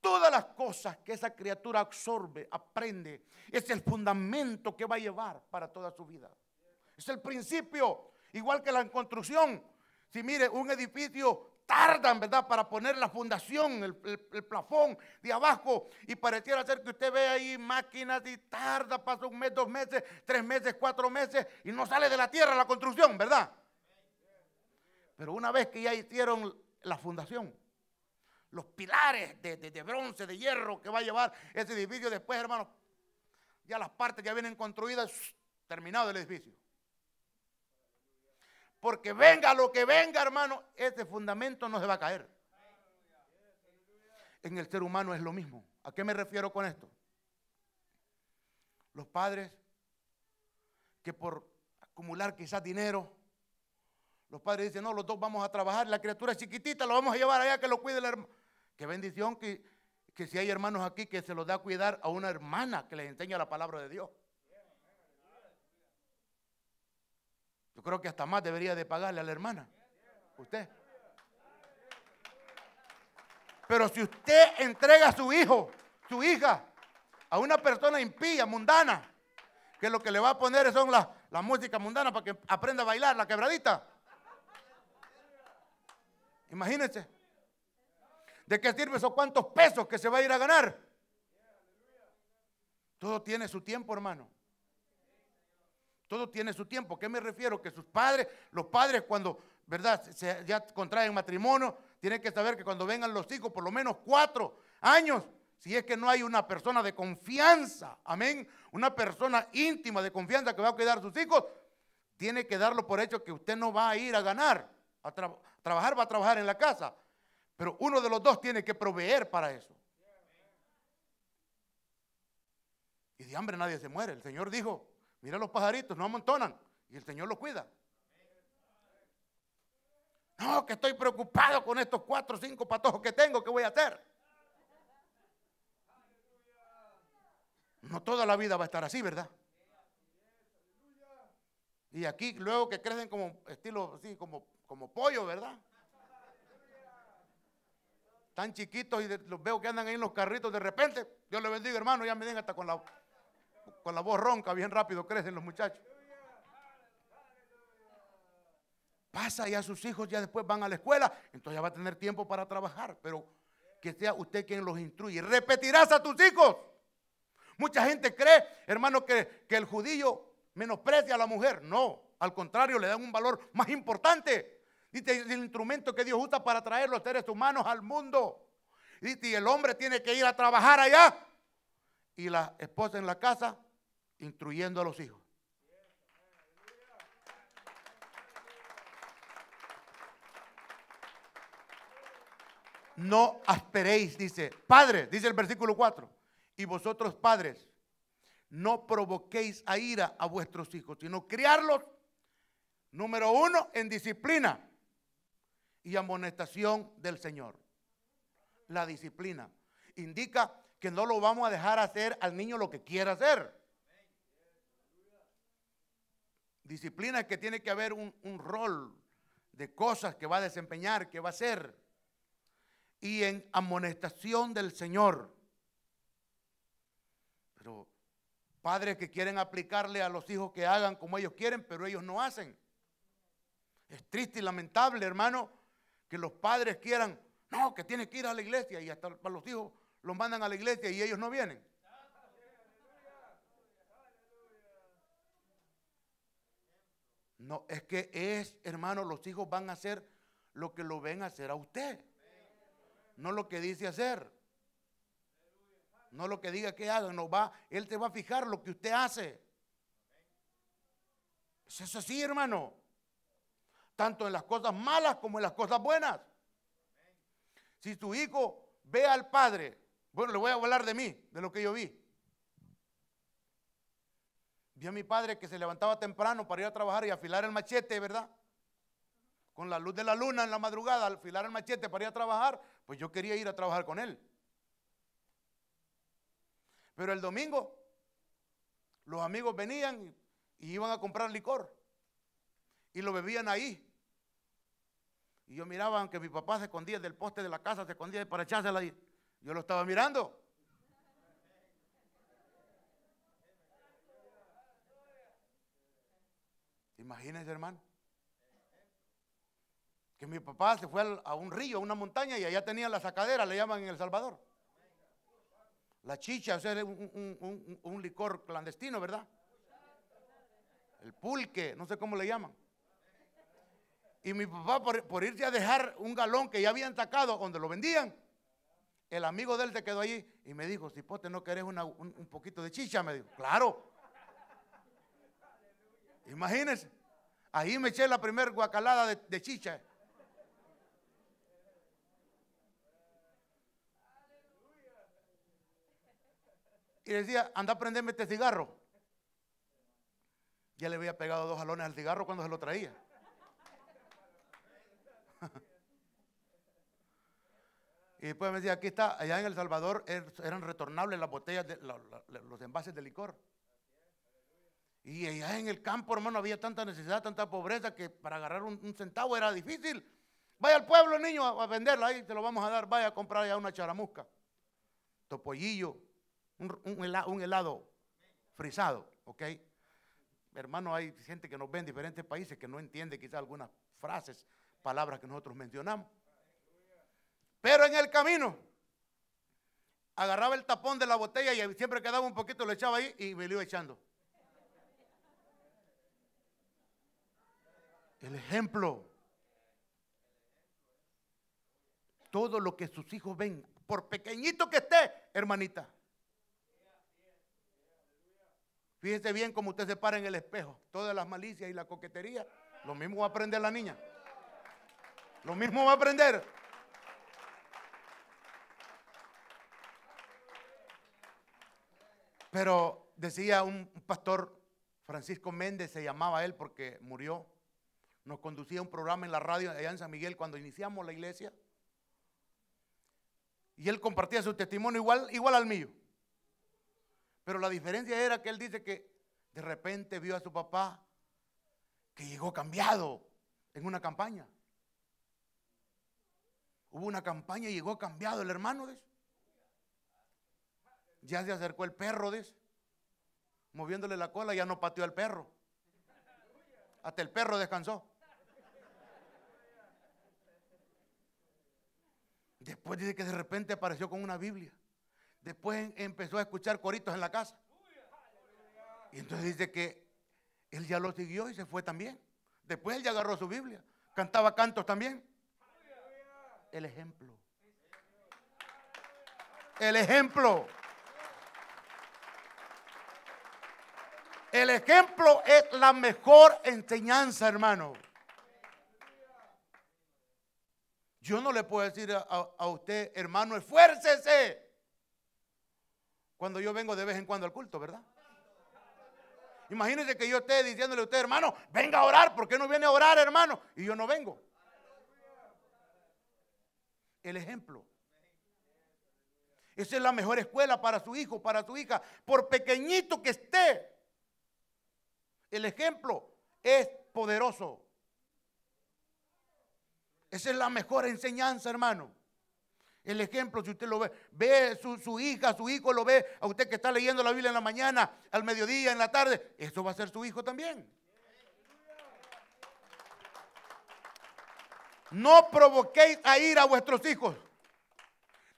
Todas las cosas que esa criatura absorbe, aprende, es el fundamento que va a llevar para toda su vida. Es el principio, igual que la construcción. Si mire, un edificio tardan, ¿verdad?, para poner la fundación, el, plafón de abajo. Y pareciera ser que usted ve ahí máquinas y tarda, pasa un mes, dos meses, tres meses, cuatro meses, y no sale de la tierra la construcción, ¿verdad? Pero una vez que ya hicieron la fundación, los pilares de, de bronce, de hierro que va a llevar ese edificio después, hermanos, ya las partes ya vienen construidas, terminado el edificio. Porque venga lo que venga, hermano, ese fundamento no se va a caer. En el ser humano es lo mismo. ¿A qué me refiero con esto? Los padres que por acumular quizás dinero, los padres dicen, no, los dos vamos a trabajar, la criatura es chiquitita, lo vamos a llevar allá que lo cuide el hermano. Qué bendición que, que si hay hermanos aquí que se los da a cuidar a una hermana que les enseña la palabra de Dios. Yo creo que hasta más debería de pagarle a la hermana. Usted. Pero si usted entrega a su hijo, su hija, a una persona impía, mundana, que lo que le va a poner son las la música mundana para que aprenda a bailar, la quebradita. Imagínense. ¿De qué sirve esos cuantos pesos que se va a ir a ganar? Todo tiene su tiempo, hermano. Todo tiene su tiempo. ¿Qué me refiero? Que sus padres, los padres cuando, ¿verdad? ya contraen matrimonio, tienen que saber que cuando vengan los hijos, por lo menos cuatro años, si es que no hay una persona de confianza, amén, una persona íntima de confianza que va a cuidar a sus hijos, tiene que darlo por hecho que usted no va a ir a ganar, a trabajar, va a trabajar en la casa. Pero uno de los dos tiene que proveer para eso. Y de hambre nadie se muere. El Señor dijo, Mira los pajaritos, no amontonan. Y el Señor los cuida. No, que estoy preocupado con estos cuatro o cinco patojos que tengo, ¿qué voy a hacer? No toda la vida va a estar así, ¿verdad? Y aquí luego que crecen como estilo así, como, como pollo, ¿verdad? Tan chiquitos y los veo que andan ahí en los carritos de repente. Dios le bendiga, hermano, ya me den hasta con la con la voz ronca, bien rápido crecen los muchachos. Pasa y a sus hijos ya después van a la escuela, entonces ya va a tener tiempo para trabajar, pero que sea usted quien los instruye. Repetirás a tus hijos. Mucha gente cree, hermano, que, el judío menosprecia a la mujer. No, al contrario, le dan un valor más importante. Dice, el instrumento que Dios usa para traer los seres humanos al mundo. y el hombre tiene que ir a trabajar allá. Y la esposa en la casa instruyendo a los hijos. No asperéis, dice, Padre, dice el versículo 4, y vosotros padres, no provoquéis a ira a vuestros hijos, sino criarlos, número uno, en disciplina y amonestación del Señor. La disciplina indica que no lo vamos a dejar hacer al niño lo que quiera hacer. Disciplina que tiene que haber un, rol de cosas que va a desempeñar, que va a hacer. Y en amonestación del Señor. Pero padres que quieren aplicarle a los hijos que hagan como ellos quieren, pero ellos no hacen. Es triste y lamentable, hermano, que los padres quieran, no, que tienen que ir a la iglesia y hasta los hijos los mandan a la iglesia y ellos no vienen. No, es que es, hermano, los hijos van a hacer lo que lo ven hacer a usted. No lo que dice hacer. No lo que diga que haga, no va, él te va a fijar lo que usted hace. Pues es así, sí, hermano. Tanto en las cosas malas como en las cosas buenas. Si tu hijo ve al padre, bueno, le voy a hablar de mí, de lo que yo vi. Vio a mi padre que se levantaba temprano para ir a trabajar y afilar el machete, ¿verdad? Con la luz de la luna en la madrugada, afilar el machete para ir a trabajar, pues yo quería ir a trabajar con él. Pero el domingo los amigos venían y iban a comprar licor y lo bebían ahí. Y yo miraba, aunque mi papá se escondía del poste de la casa, se escondía para echársela ahí. Yo lo estaba mirando. Imagínense, hermano. Que mi papá se fue a un río, a una montaña, y allá tenía la sacadera, le llaman en El Salvador. La chicha, o sea, un, un, licor clandestino, ¿verdad? El pulque, no sé cómo le llaman. Y mi papá, por, irse a dejar un galón que ya habían sacado donde lo vendían, el amigo de él te quedó allí y me dijo, si pote ¿no querés un, un, poquito de chicha? Me dijo, claro. Imagínense. Ahí me eché la primera guacalada de, chicha. Y decía, anda a prenderme este cigarro. Ya le había pegado dos jalones al cigarro cuando se lo traía. y después pues me decía, aquí está, allá en El Salvador eran retornables las botellas, de, los envases de licor. Y allá en el campo, hermano, había tanta necesidad, tanta pobreza que para agarrar un, centavo era difícil. Vaya al pueblo, niño, a, venderla, ahí te lo vamos a dar. Vaya a comprar ya una charamusca, topollillo, un, helado, un helado frisado, ¿ok? Hermano, hay gente que nos ve en diferentes países que no entiende quizás algunas frases, palabras que nosotros mencionamos. Pero en el camino, agarraba el tapón de la botella y siempre quedaba un poquito, lo echaba ahí y me lo iba echando. El ejemplo. Todo lo que sus hijos ven, por pequeñito que esté, hermanita. Fíjese bien cómo usted se para en el espejo. Todas las malicias y la coquetería. Lo mismo va a aprender la niña. Lo mismo va a aprender. Pero decía un pastor, Francisco Méndez se llamaba él porque murió nos conducía un programa en la radio allá en San Miguel cuando iniciamos la iglesia. Y él compartía su testimonio igual, igual al mío. Pero la diferencia era que él dice que de repente vio a su papá que llegó cambiado en una campaña. Hubo una campaña y llegó cambiado el hermano de Ya se acercó el perro de Moviéndole la cola ya no pateó al perro. Hasta el perro descansó. Después dice que de repente apareció con una Biblia. Después empezó a escuchar coritos en la casa. Y entonces dice que él ya lo siguió y se fue también. Después él ya agarró su Biblia. Cantaba cantos también. El ejemplo. El ejemplo. El ejemplo es la mejor enseñanza, hermano. Yo no le puedo decir a, usted, hermano, esfuércese. Cuando yo vengo de vez en cuando al culto, ¿verdad? Imagínense que yo esté diciéndole a usted, hermano, venga a orar, ¿por qué no viene a orar, hermano? Y yo no vengo. El ejemplo. Esa es la mejor escuela para su hijo, para su hija, por pequeñito que esté. El ejemplo es poderoso. Esa es la mejor enseñanza, hermano. El ejemplo, si usted lo ve, ve su, hija, su hijo lo ve, a usted que está leyendo la Biblia en la mañana, al mediodía, en la tarde, eso va a ser su hijo también. No provoquéis a ir a vuestros hijos.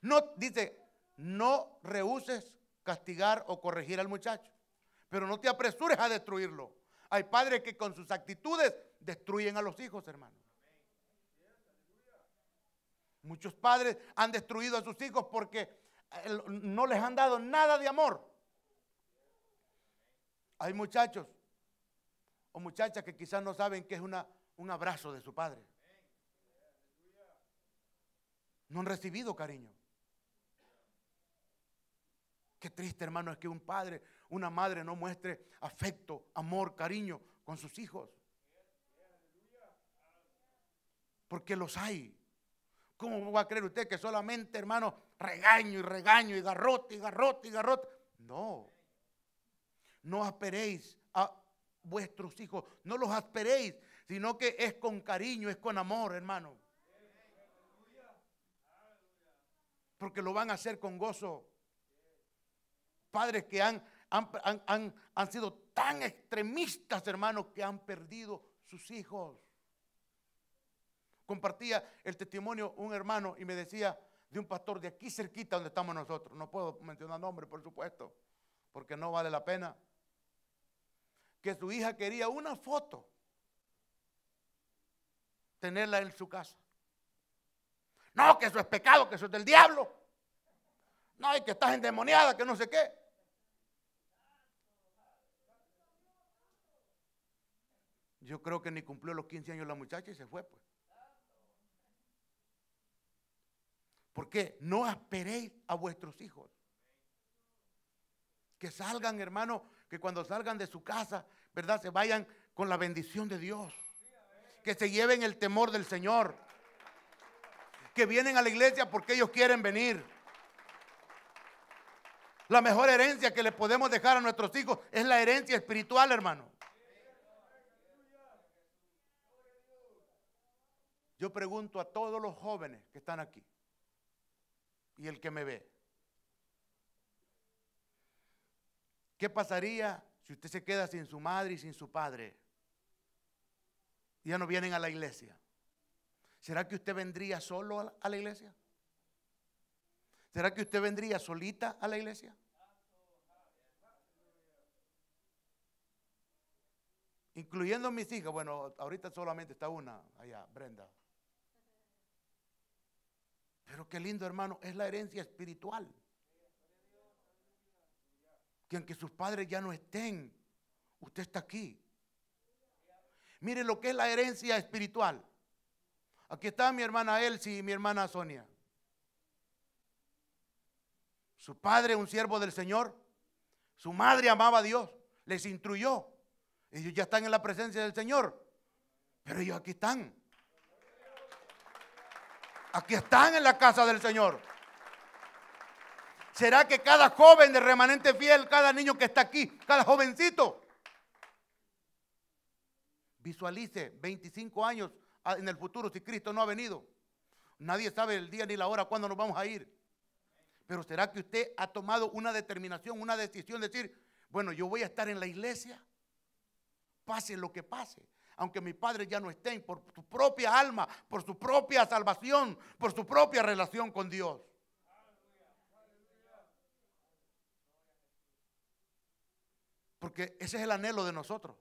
No, dice, no rehuses castigar o corregir al muchacho, pero no te apresures a destruirlo. Hay padres que con sus actitudes destruyen a los hijos, hermano. Muchos padres han destruido a sus hijos porque eh, no les han dado nada de amor. Hay muchachos o muchachas que quizás no saben que es una, un abrazo de su padre. No han recibido cariño. Qué triste, hermano, es que un padre, una madre no muestre afecto, amor, cariño con sus hijos. Porque los hay. ¿Cómo va a creer usted que solamente, hermano, regaño y regaño y garrote y garrote y garrote? No. No asperéis a vuestros hijos, no los asperéis, sino que es con cariño, es con amor, hermano. Porque lo van a hacer con gozo. Padres que han, han, sido tan extremistas, hermano, que han perdido sus hijos compartía el testimonio un hermano y me decía de un pastor de aquí cerquita donde estamos nosotros. No puedo mencionar nombre, por supuesto, porque no vale la pena. Que su hija quería una foto, tenerla en su casa. No, que eso es pecado, que eso es del diablo. No, y que estás endemoniada, que no sé qué. Yo creo que ni cumplió los 15 años la muchacha y se fue, pues. ¿Por qué? no asperéis a vuestros hijos. Que salgan, hermano, que cuando salgan de su casa, ¿verdad? Se vayan con la bendición de Dios. Que se lleven el temor del Señor. Que vienen a la iglesia porque ellos quieren venir. La mejor herencia que le podemos dejar a nuestros hijos es la herencia espiritual, hermano. Yo pregunto a todos los jóvenes que están aquí y el que me ve. ¿Qué pasaría si usted se queda sin su madre y sin su padre? Ya no vienen a la iglesia. ¿Será que usted vendría solo a la iglesia? ¿Será que usted vendría solita a la iglesia? Incluyendo mis hijas. Bueno, ahorita solamente está una allá, Brenda. Pero qué lindo, hermano, es la herencia espiritual. Que aunque sus padres ya no estén, usted está aquí. Mire lo que es la herencia espiritual. Aquí está mi hermana Elsie y mi hermana Sonia. Su padre, un siervo del Señor. Su madre amaba a Dios, les instruyó. Ellos ya están en la presencia del Señor. Pero ellos aquí están. Aquí están en la casa del Señor. ¿Será que cada joven de remanente fiel, cada niño que está aquí, cada jovencito, visualice 25 años en el futuro si Cristo no ha venido? Nadie sabe el día ni la hora cuándo nos vamos a ir. Pero ¿será que usted ha tomado una determinación, una decisión, decir, bueno, yo voy a estar en la iglesia, pase lo que pase, aunque mis padres ya no estén, por su propia alma, por su propia salvación, por su propia relación con Dios. Porque ese es el anhelo de nosotros.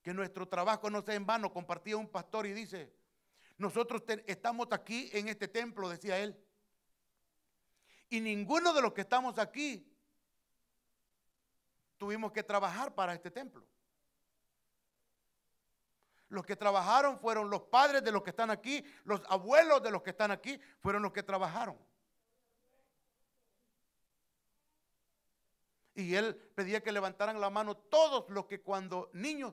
Que nuestro trabajo no sea en vano. Compartía un pastor y dice, nosotros estamos aquí en este templo, decía él. Y ninguno de los que estamos aquí tuvimos que trabajar para este templo. Los que trabajaron fueron los padres de los que están aquí, los abuelos de los que están aquí, fueron los que trabajaron. Y él pedía que levantaran la mano todos los que cuando niños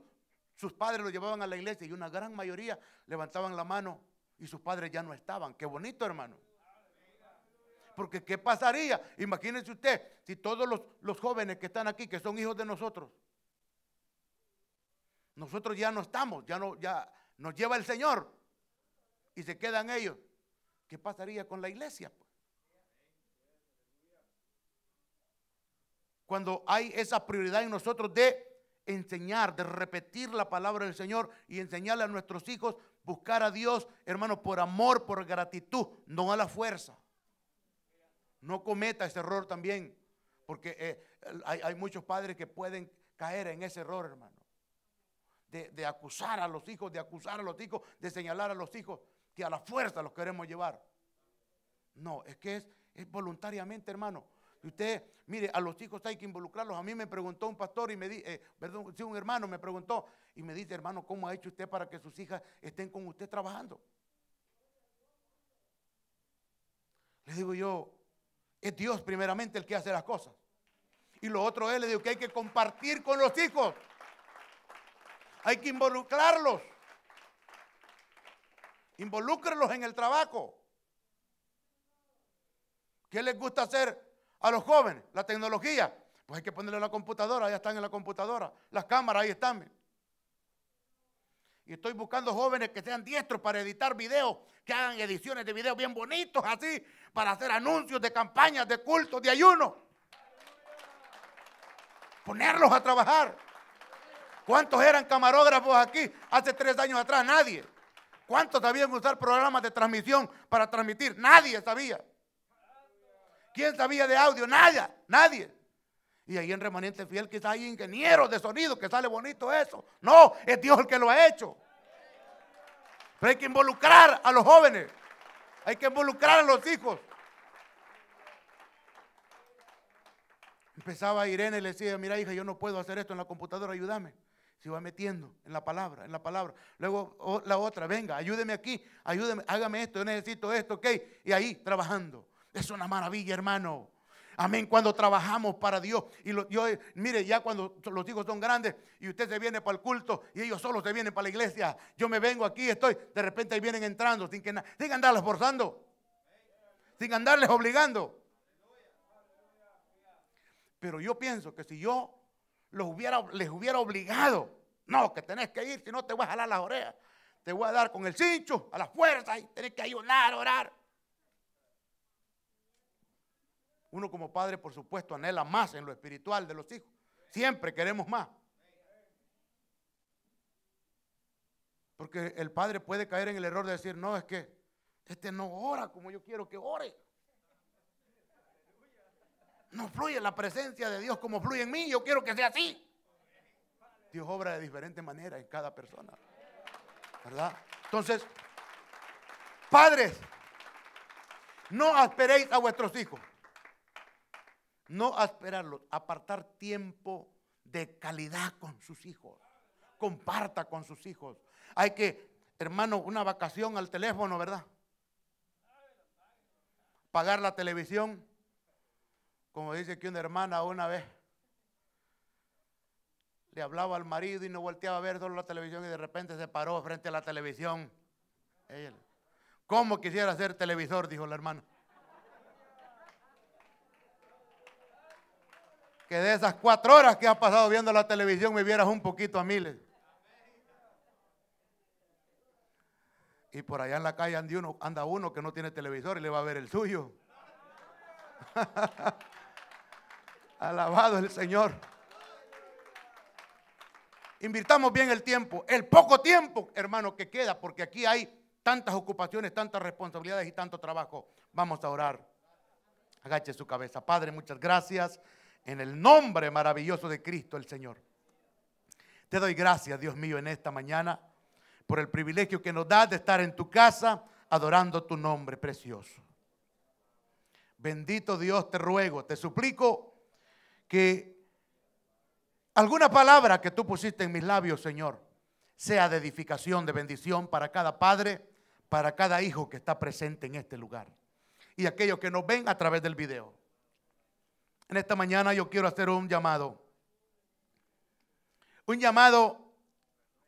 sus padres los llevaban a la iglesia y una gran mayoría levantaban la mano y sus padres ya no estaban. Qué bonito, hermano. Porque ¿qué pasaría? Imagínense usted, si todos los, los jóvenes que están aquí, que son hijos de nosotros, nosotros ya no estamos, ya no, ya nos lleva el Señor y se quedan ellos. ¿Qué pasaría con la iglesia? Cuando hay esa prioridad en nosotros de enseñar, de repetir la palabra del Señor y enseñarle a nuestros hijos, buscar a Dios, hermano, por amor, por gratitud, no a la fuerza. No cometa ese error también, porque eh, hay muchos padres que pueden caer en ese error, hermano de, acusar a los hijos, de acusar a los hijos, de señalar a los hijos, que a la fuerza los queremos llevar. No, es que es, voluntariamente, hermano. Y usted, mire, a los hijos hay que involucrarlos. A mí me preguntó un pastor y me dice, eh, perdón, un hermano me preguntó y me dice, hermano, ¿cómo ha hecho usted para que sus hijas estén con usted trabajando? Le digo yo, es Dios primeramente el que hace las cosas. Y lo otro es, le digo que hay que compartir con los hijos. Hay que involucrarlos. involucrarlos en el trabajo. ¿Qué les gusta hacer a los jóvenes? La tecnología. Pues hay que ponerle la computadora, Ya están en la computadora. Las cámaras, ahí están. Y estoy buscando jóvenes que sean diestros para editar videos, que hagan ediciones de videos bien bonitos, así, para hacer anuncios de campañas, de cultos, de ayuno. Ponerlos a trabajar. ¿Cuántos eran camarógrafos aquí hace tres años atrás? Nadie. ¿Cuántos sabían usar programas de transmisión para transmitir? Nadie sabía. ¿Quién sabía de audio? Nadie, nadie. Y ahí en Remanente Fiel quizás hay ingenieros de sonido que sale bonito eso. No, es Dios el que lo ha hecho. Pero hay que involucrar a los jóvenes. Hay que involucrar a los hijos. Empezaba Irene y le decía, mira hija, yo no puedo hacer esto en la computadora, ayúdame se va metiendo en la palabra, en la palabra. Luego la otra, venga, ayúdeme aquí, ayúdeme, hágame esto, yo necesito esto, ok. Y ahí trabajando. Es una maravilla, hermano. Amén. Cuando trabajamos para Dios. Y lo, yo, mire, ya cuando los hijos son grandes y usted se viene para el culto y ellos solos se vienen para la iglesia. Yo me vengo aquí, estoy. De repente ahí vienen entrando sin que nada. Sin andarles forzando. Sin andarles obligando. Pero yo pienso que si yo hubiera, les hubiera obligado. No, que tenés que ir, si no te voy a jalar las orejas, te voy a dar con el cincho, a la fuerza, y tenés que ayunar, orar. Uno como padre, por supuesto, anhela más en lo espiritual de los hijos. Siempre queremos más. Porque el padre puede caer en el error de decir, no, es que este no ora como yo quiero que ore no fluye la presencia de Dios como fluye en mí. Yo quiero que sea así. Dios obra de diferente manera en cada persona. ¿Verdad? Entonces, padres, no esperéis a vuestros hijos. No esperarlos. Apartar tiempo de calidad con sus hijos. Comparta con sus hijos. Hay que, hermano, una vacación al teléfono, ¿verdad? Pagar la televisión, como dice que una hermana una vez le hablaba al marido y no volteaba a ver solo la televisión y de repente se paró frente a la televisión. ¿Cómo quisiera ser televisor? dijo la hermana. Que de esas cuatro horas que has pasado viendo la televisión me vieras un poquito a miles. Y por allá en la calle anda uno, anda uno que no tiene televisor y le va a ver el suyo. Alabado el Señor. Invirtamos bien el tiempo, el poco tiempo, hermano, que queda, porque aquí hay tantas ocupaciones, tantas responsabilidades y tanto trabajo. Vamos a orar. Agache su cabeza. Padre, muchas gracias en el nombre maravilloso de Cristo el Señor. Te doy gracias, Dios mío, en esta mañana por el privilegio que nos das de estar en tu casa adorando tu nombre precioso. Bendito Dios, te ruego, te suplico que alguna palabra que tú pusiste en mis labios, Señor, sea de edificación, de bendición para cada padre, para cada hijo que está presente en este lugar y aquellos que nos ven a través del video. En esta mañana yo quiero hacer un llamado, un llamado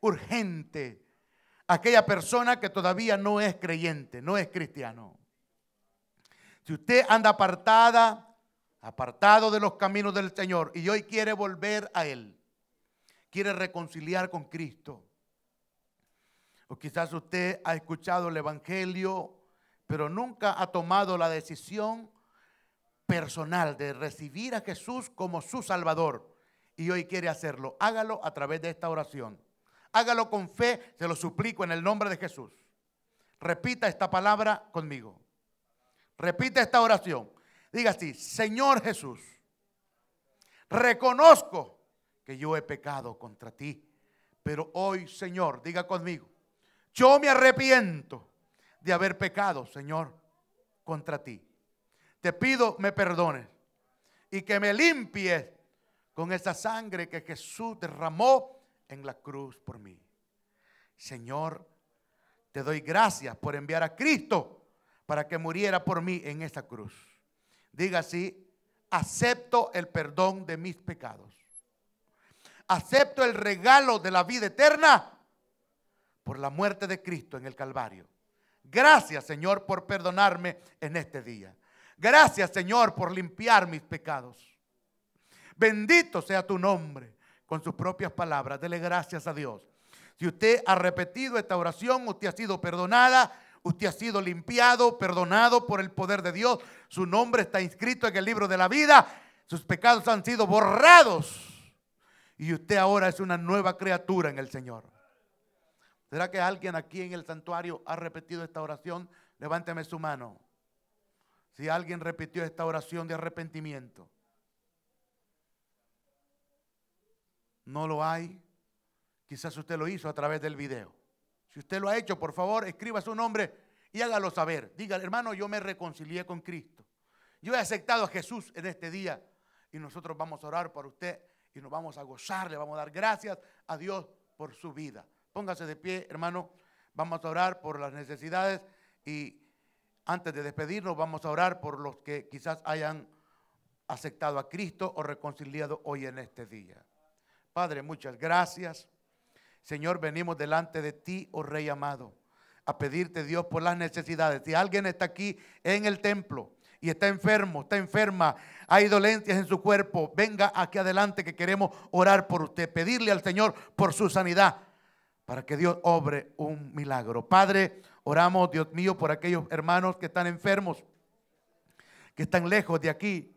urgente a aquella persona que todavía no es creyente, no es cristiano. Si usted anda apartada, apartado de los caminos del Señor y hoy quiere volver a Él, quiere reconciliar con Cristo. O quizás usted ha escuchado el Evangelio, pero nunca ha tomado la decisión personal de recibir a Jesús como su Salvador. Y hoy quiere hacerlo. Hágalo a través de esta oración. Hágalo con fe, se lo suplico en el nombre de Jesús. Repita esta palabra conmigo. Repita esta oración. Diga así, Señor Jesús, reconozco que yo he pecado contra ti, pero hoy, Señor, diga conmigo, yo me arrepiento de haber pecado, Señor, contra ti. Te pido me perdones y que me limpies con esa sangre que Jesús derramó en la cruz por mí. Señor, te doy gracias por enviar a Cristo para que muriera por mí en esta cruz. Diga así, acepto el perdón de mis pecados. Acepto el regalo de la vida eterna por la muerte de Cristo en el Calvario. Gracias Señor por perdonarme en este día. Gracias Señor por limpiar mis pecados. Bendito sea tu nombre. Con sus propias palabras, dele gracias a Dios. Si usted ha repetido esta oración, usted ha sido perdonada Usted ha sido limpiado, perdonado por el poder de Dios. Su nombre está inscrito en el libro de la vida. Sus pecados han sido borrados. Y usted ahora es una nueva criatura en el Señor. ¿Será que alguien aquí en el santuario ha repetido esta oración? Levánteme su mano. Si alguien repitió esta oración de arrepentimiento. No lo hay. Quizás usted lo hizo a través del video. Si usted lo ha hecho, por favor, escriba su nombre y hágalo saber. Diga, hermano, yo me reconcilié con Cristo. Yo he aceptado a Jesús en este día y nosotros vamos a orar por usted y nos vamos a gozar, le vamos a dar gracias a Dios por su vida. Póngase de pie, hermano. Vamos a orar por las necesidades y antes de despedirnos vamos a orar por los que quizás hayan aceptado a Cristo o reconciliado hoy en este día. Padre, muchas gracias Señor, venimos delante de ti, oh Rey amado, a pedirte Dios por las necesidades. Si alguien está aquí en el templo y está enfermo, está enferma, hay dolencias en su cuerpo, venga aquí adelante que queremos orar por usted, pedirle al Señor por su sanidad, para que Dios obre un milagro. Padre, oramos, Dios mío, por aquellos hermanos que están enfermos, que están lejos de aquí.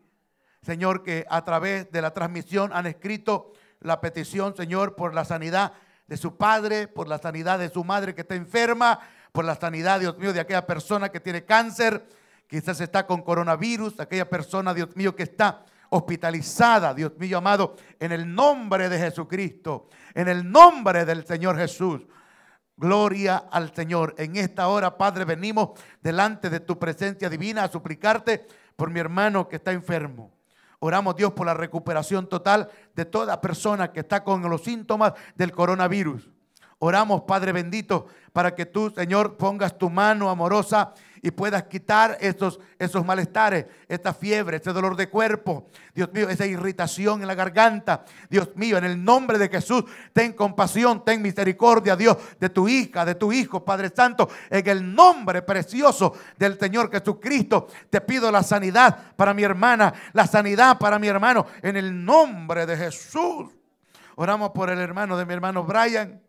Señor, que a través de la transmisión han escrito la petición, Señor, por la sanidad de su padre, por la sanidad de su madre que está enferma, por la sanidad, Dios mío, de aquella persona que tiene cáncer, quizás está con coronavirus, aquella persona, Dios mío, que está hospitalizada, Dios mío amado, en el nombre de Jesucristo, en el nombre del Señor Jesús. Gloria al Señor. En esta hora, Padre, venimos delante de tu presencia divina a suplicarte por mi hermano que está enfermo. Oramos Dios por la recuperación total de toda persona que está con los síntomas del coronavirus. Oramos, Padre bendito, para que tú, Señor, pongas tu mano amorosa y puedas quitar esos malestares, esta fiebre, este dolor de cuerpo. Dios mío, esa irritación en la garganta. Dios mío, en el nombre de Jesús, ten compasión, ten misericordia, Dios, de tu hija, de tu hijo, Padre Santo. En el nombre precioso del Señor Jesucristo, te pido la sanidad para mi hermana, la sanidad para mi hermano, en el nombre de Jesús. Oramos por el hermano de mi hermano Brian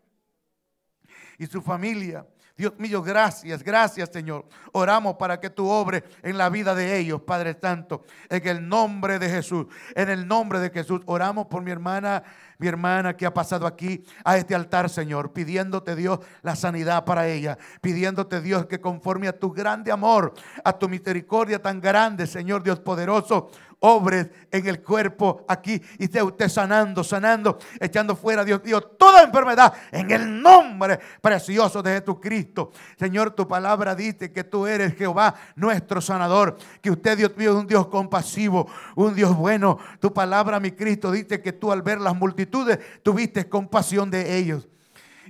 y su familia. Dios mío, gracias, gracias Señor. Oramos para que tu obres en la vida de ellos, Padre Santo, en el nombre de Jesús, en el nombre de Jesús. Oramos por mi hermana mi hermana que ha pasado aquí a este altar, Señor, pidiéndote Dios la sanidad para ella, pidiéndote Dios que conforme a tu grande amor, a tu misericordia tan grande, Señor Dios poderoso, obres en el cuerpo aquí. Y esté usted sanando, sanando, echando fuera, Dios Dios, toda enfermedad en el nombre precioso de Jesucristo. Señor, tu palabra dice que tú eres Jehová, nuestro sanador. Que usted, Dios mío, es un Dios compasivo, un Dios bueno. Tu palabra, mi Cristo, dice que tú al ver las multitudes tuviste compasión de ellos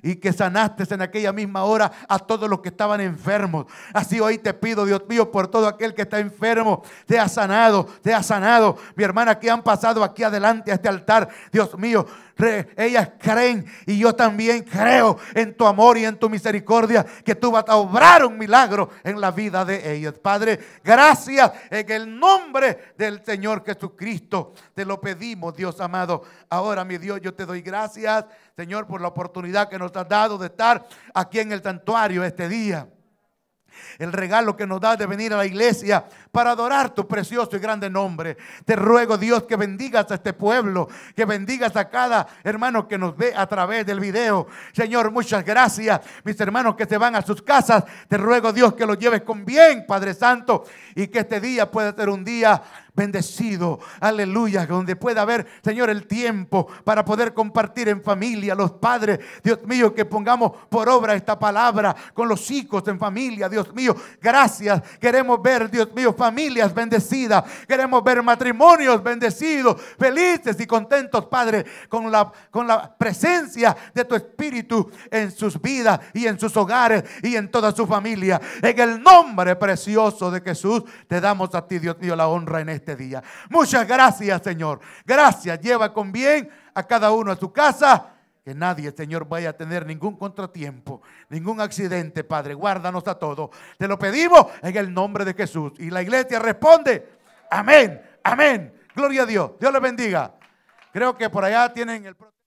y que sanaste en aquella misma hora a todos los que estaban enfermos. Así hoy te pido, Dios mío, por todo aquel que está enfermo, te ha sanado, te ha sanado. Mi hermana que han pasado aquí adelante a este altar, Dios mío, ellas creen y yo también creo en tu amor y en tu misericordia que tú vas a obrar un milagro en la vida de ellas. Padre, gracias en el nombre del Señor Jesucristo. Te lo pedimos, Dios amado. Ahora, mi Dios, yo te doy gracias, Señor, por la oportunidad que nos has dado de estar aquí en el santuario este día el regalo que nos da de venir a la iglesia para adorar tu precioso y grande nombre. Te ruego, Dios, que bendigas a este pueblo, que bendigas a cada hermano que nos ve a través del video. Señor, muchas gracias. Mis hermanos que se van a sus casas, te ruego, Dios, que los lleves con bien, Padre Santo, y que este día pueda ser un día bendecido, aleluya, donde pueda haber, Señor, el tiempo para poder compartir en familia, los padres, Dios mío, que pongamos por obra esta palabra con los hijos en familia, Dios mío, gracias, queremos ver, Dios mío, familias bendecidas, queremos ver matrimonios bendecidos, felices y contentos, Padre, con la, con la presencia de tu Espíritu en sus vidas y en sus hogares y en toda su familia. En el nombre precioso de Jesús, te damos a ti, Dios mío, la honra en este este día. Muchas gracias, Señor. Gracias. Lleva con bien a cada uno a su casa. Que nadie, Señor, vaya a tener ningún contratiempo, ningún accidente, Padre. Guárdanos a todos. Te lo pedimos en el nombre de Jesús. Y la iglesia responde, amén, amén. Gloria a Dios. Dios les bendiga. Creo que por allá tienen el...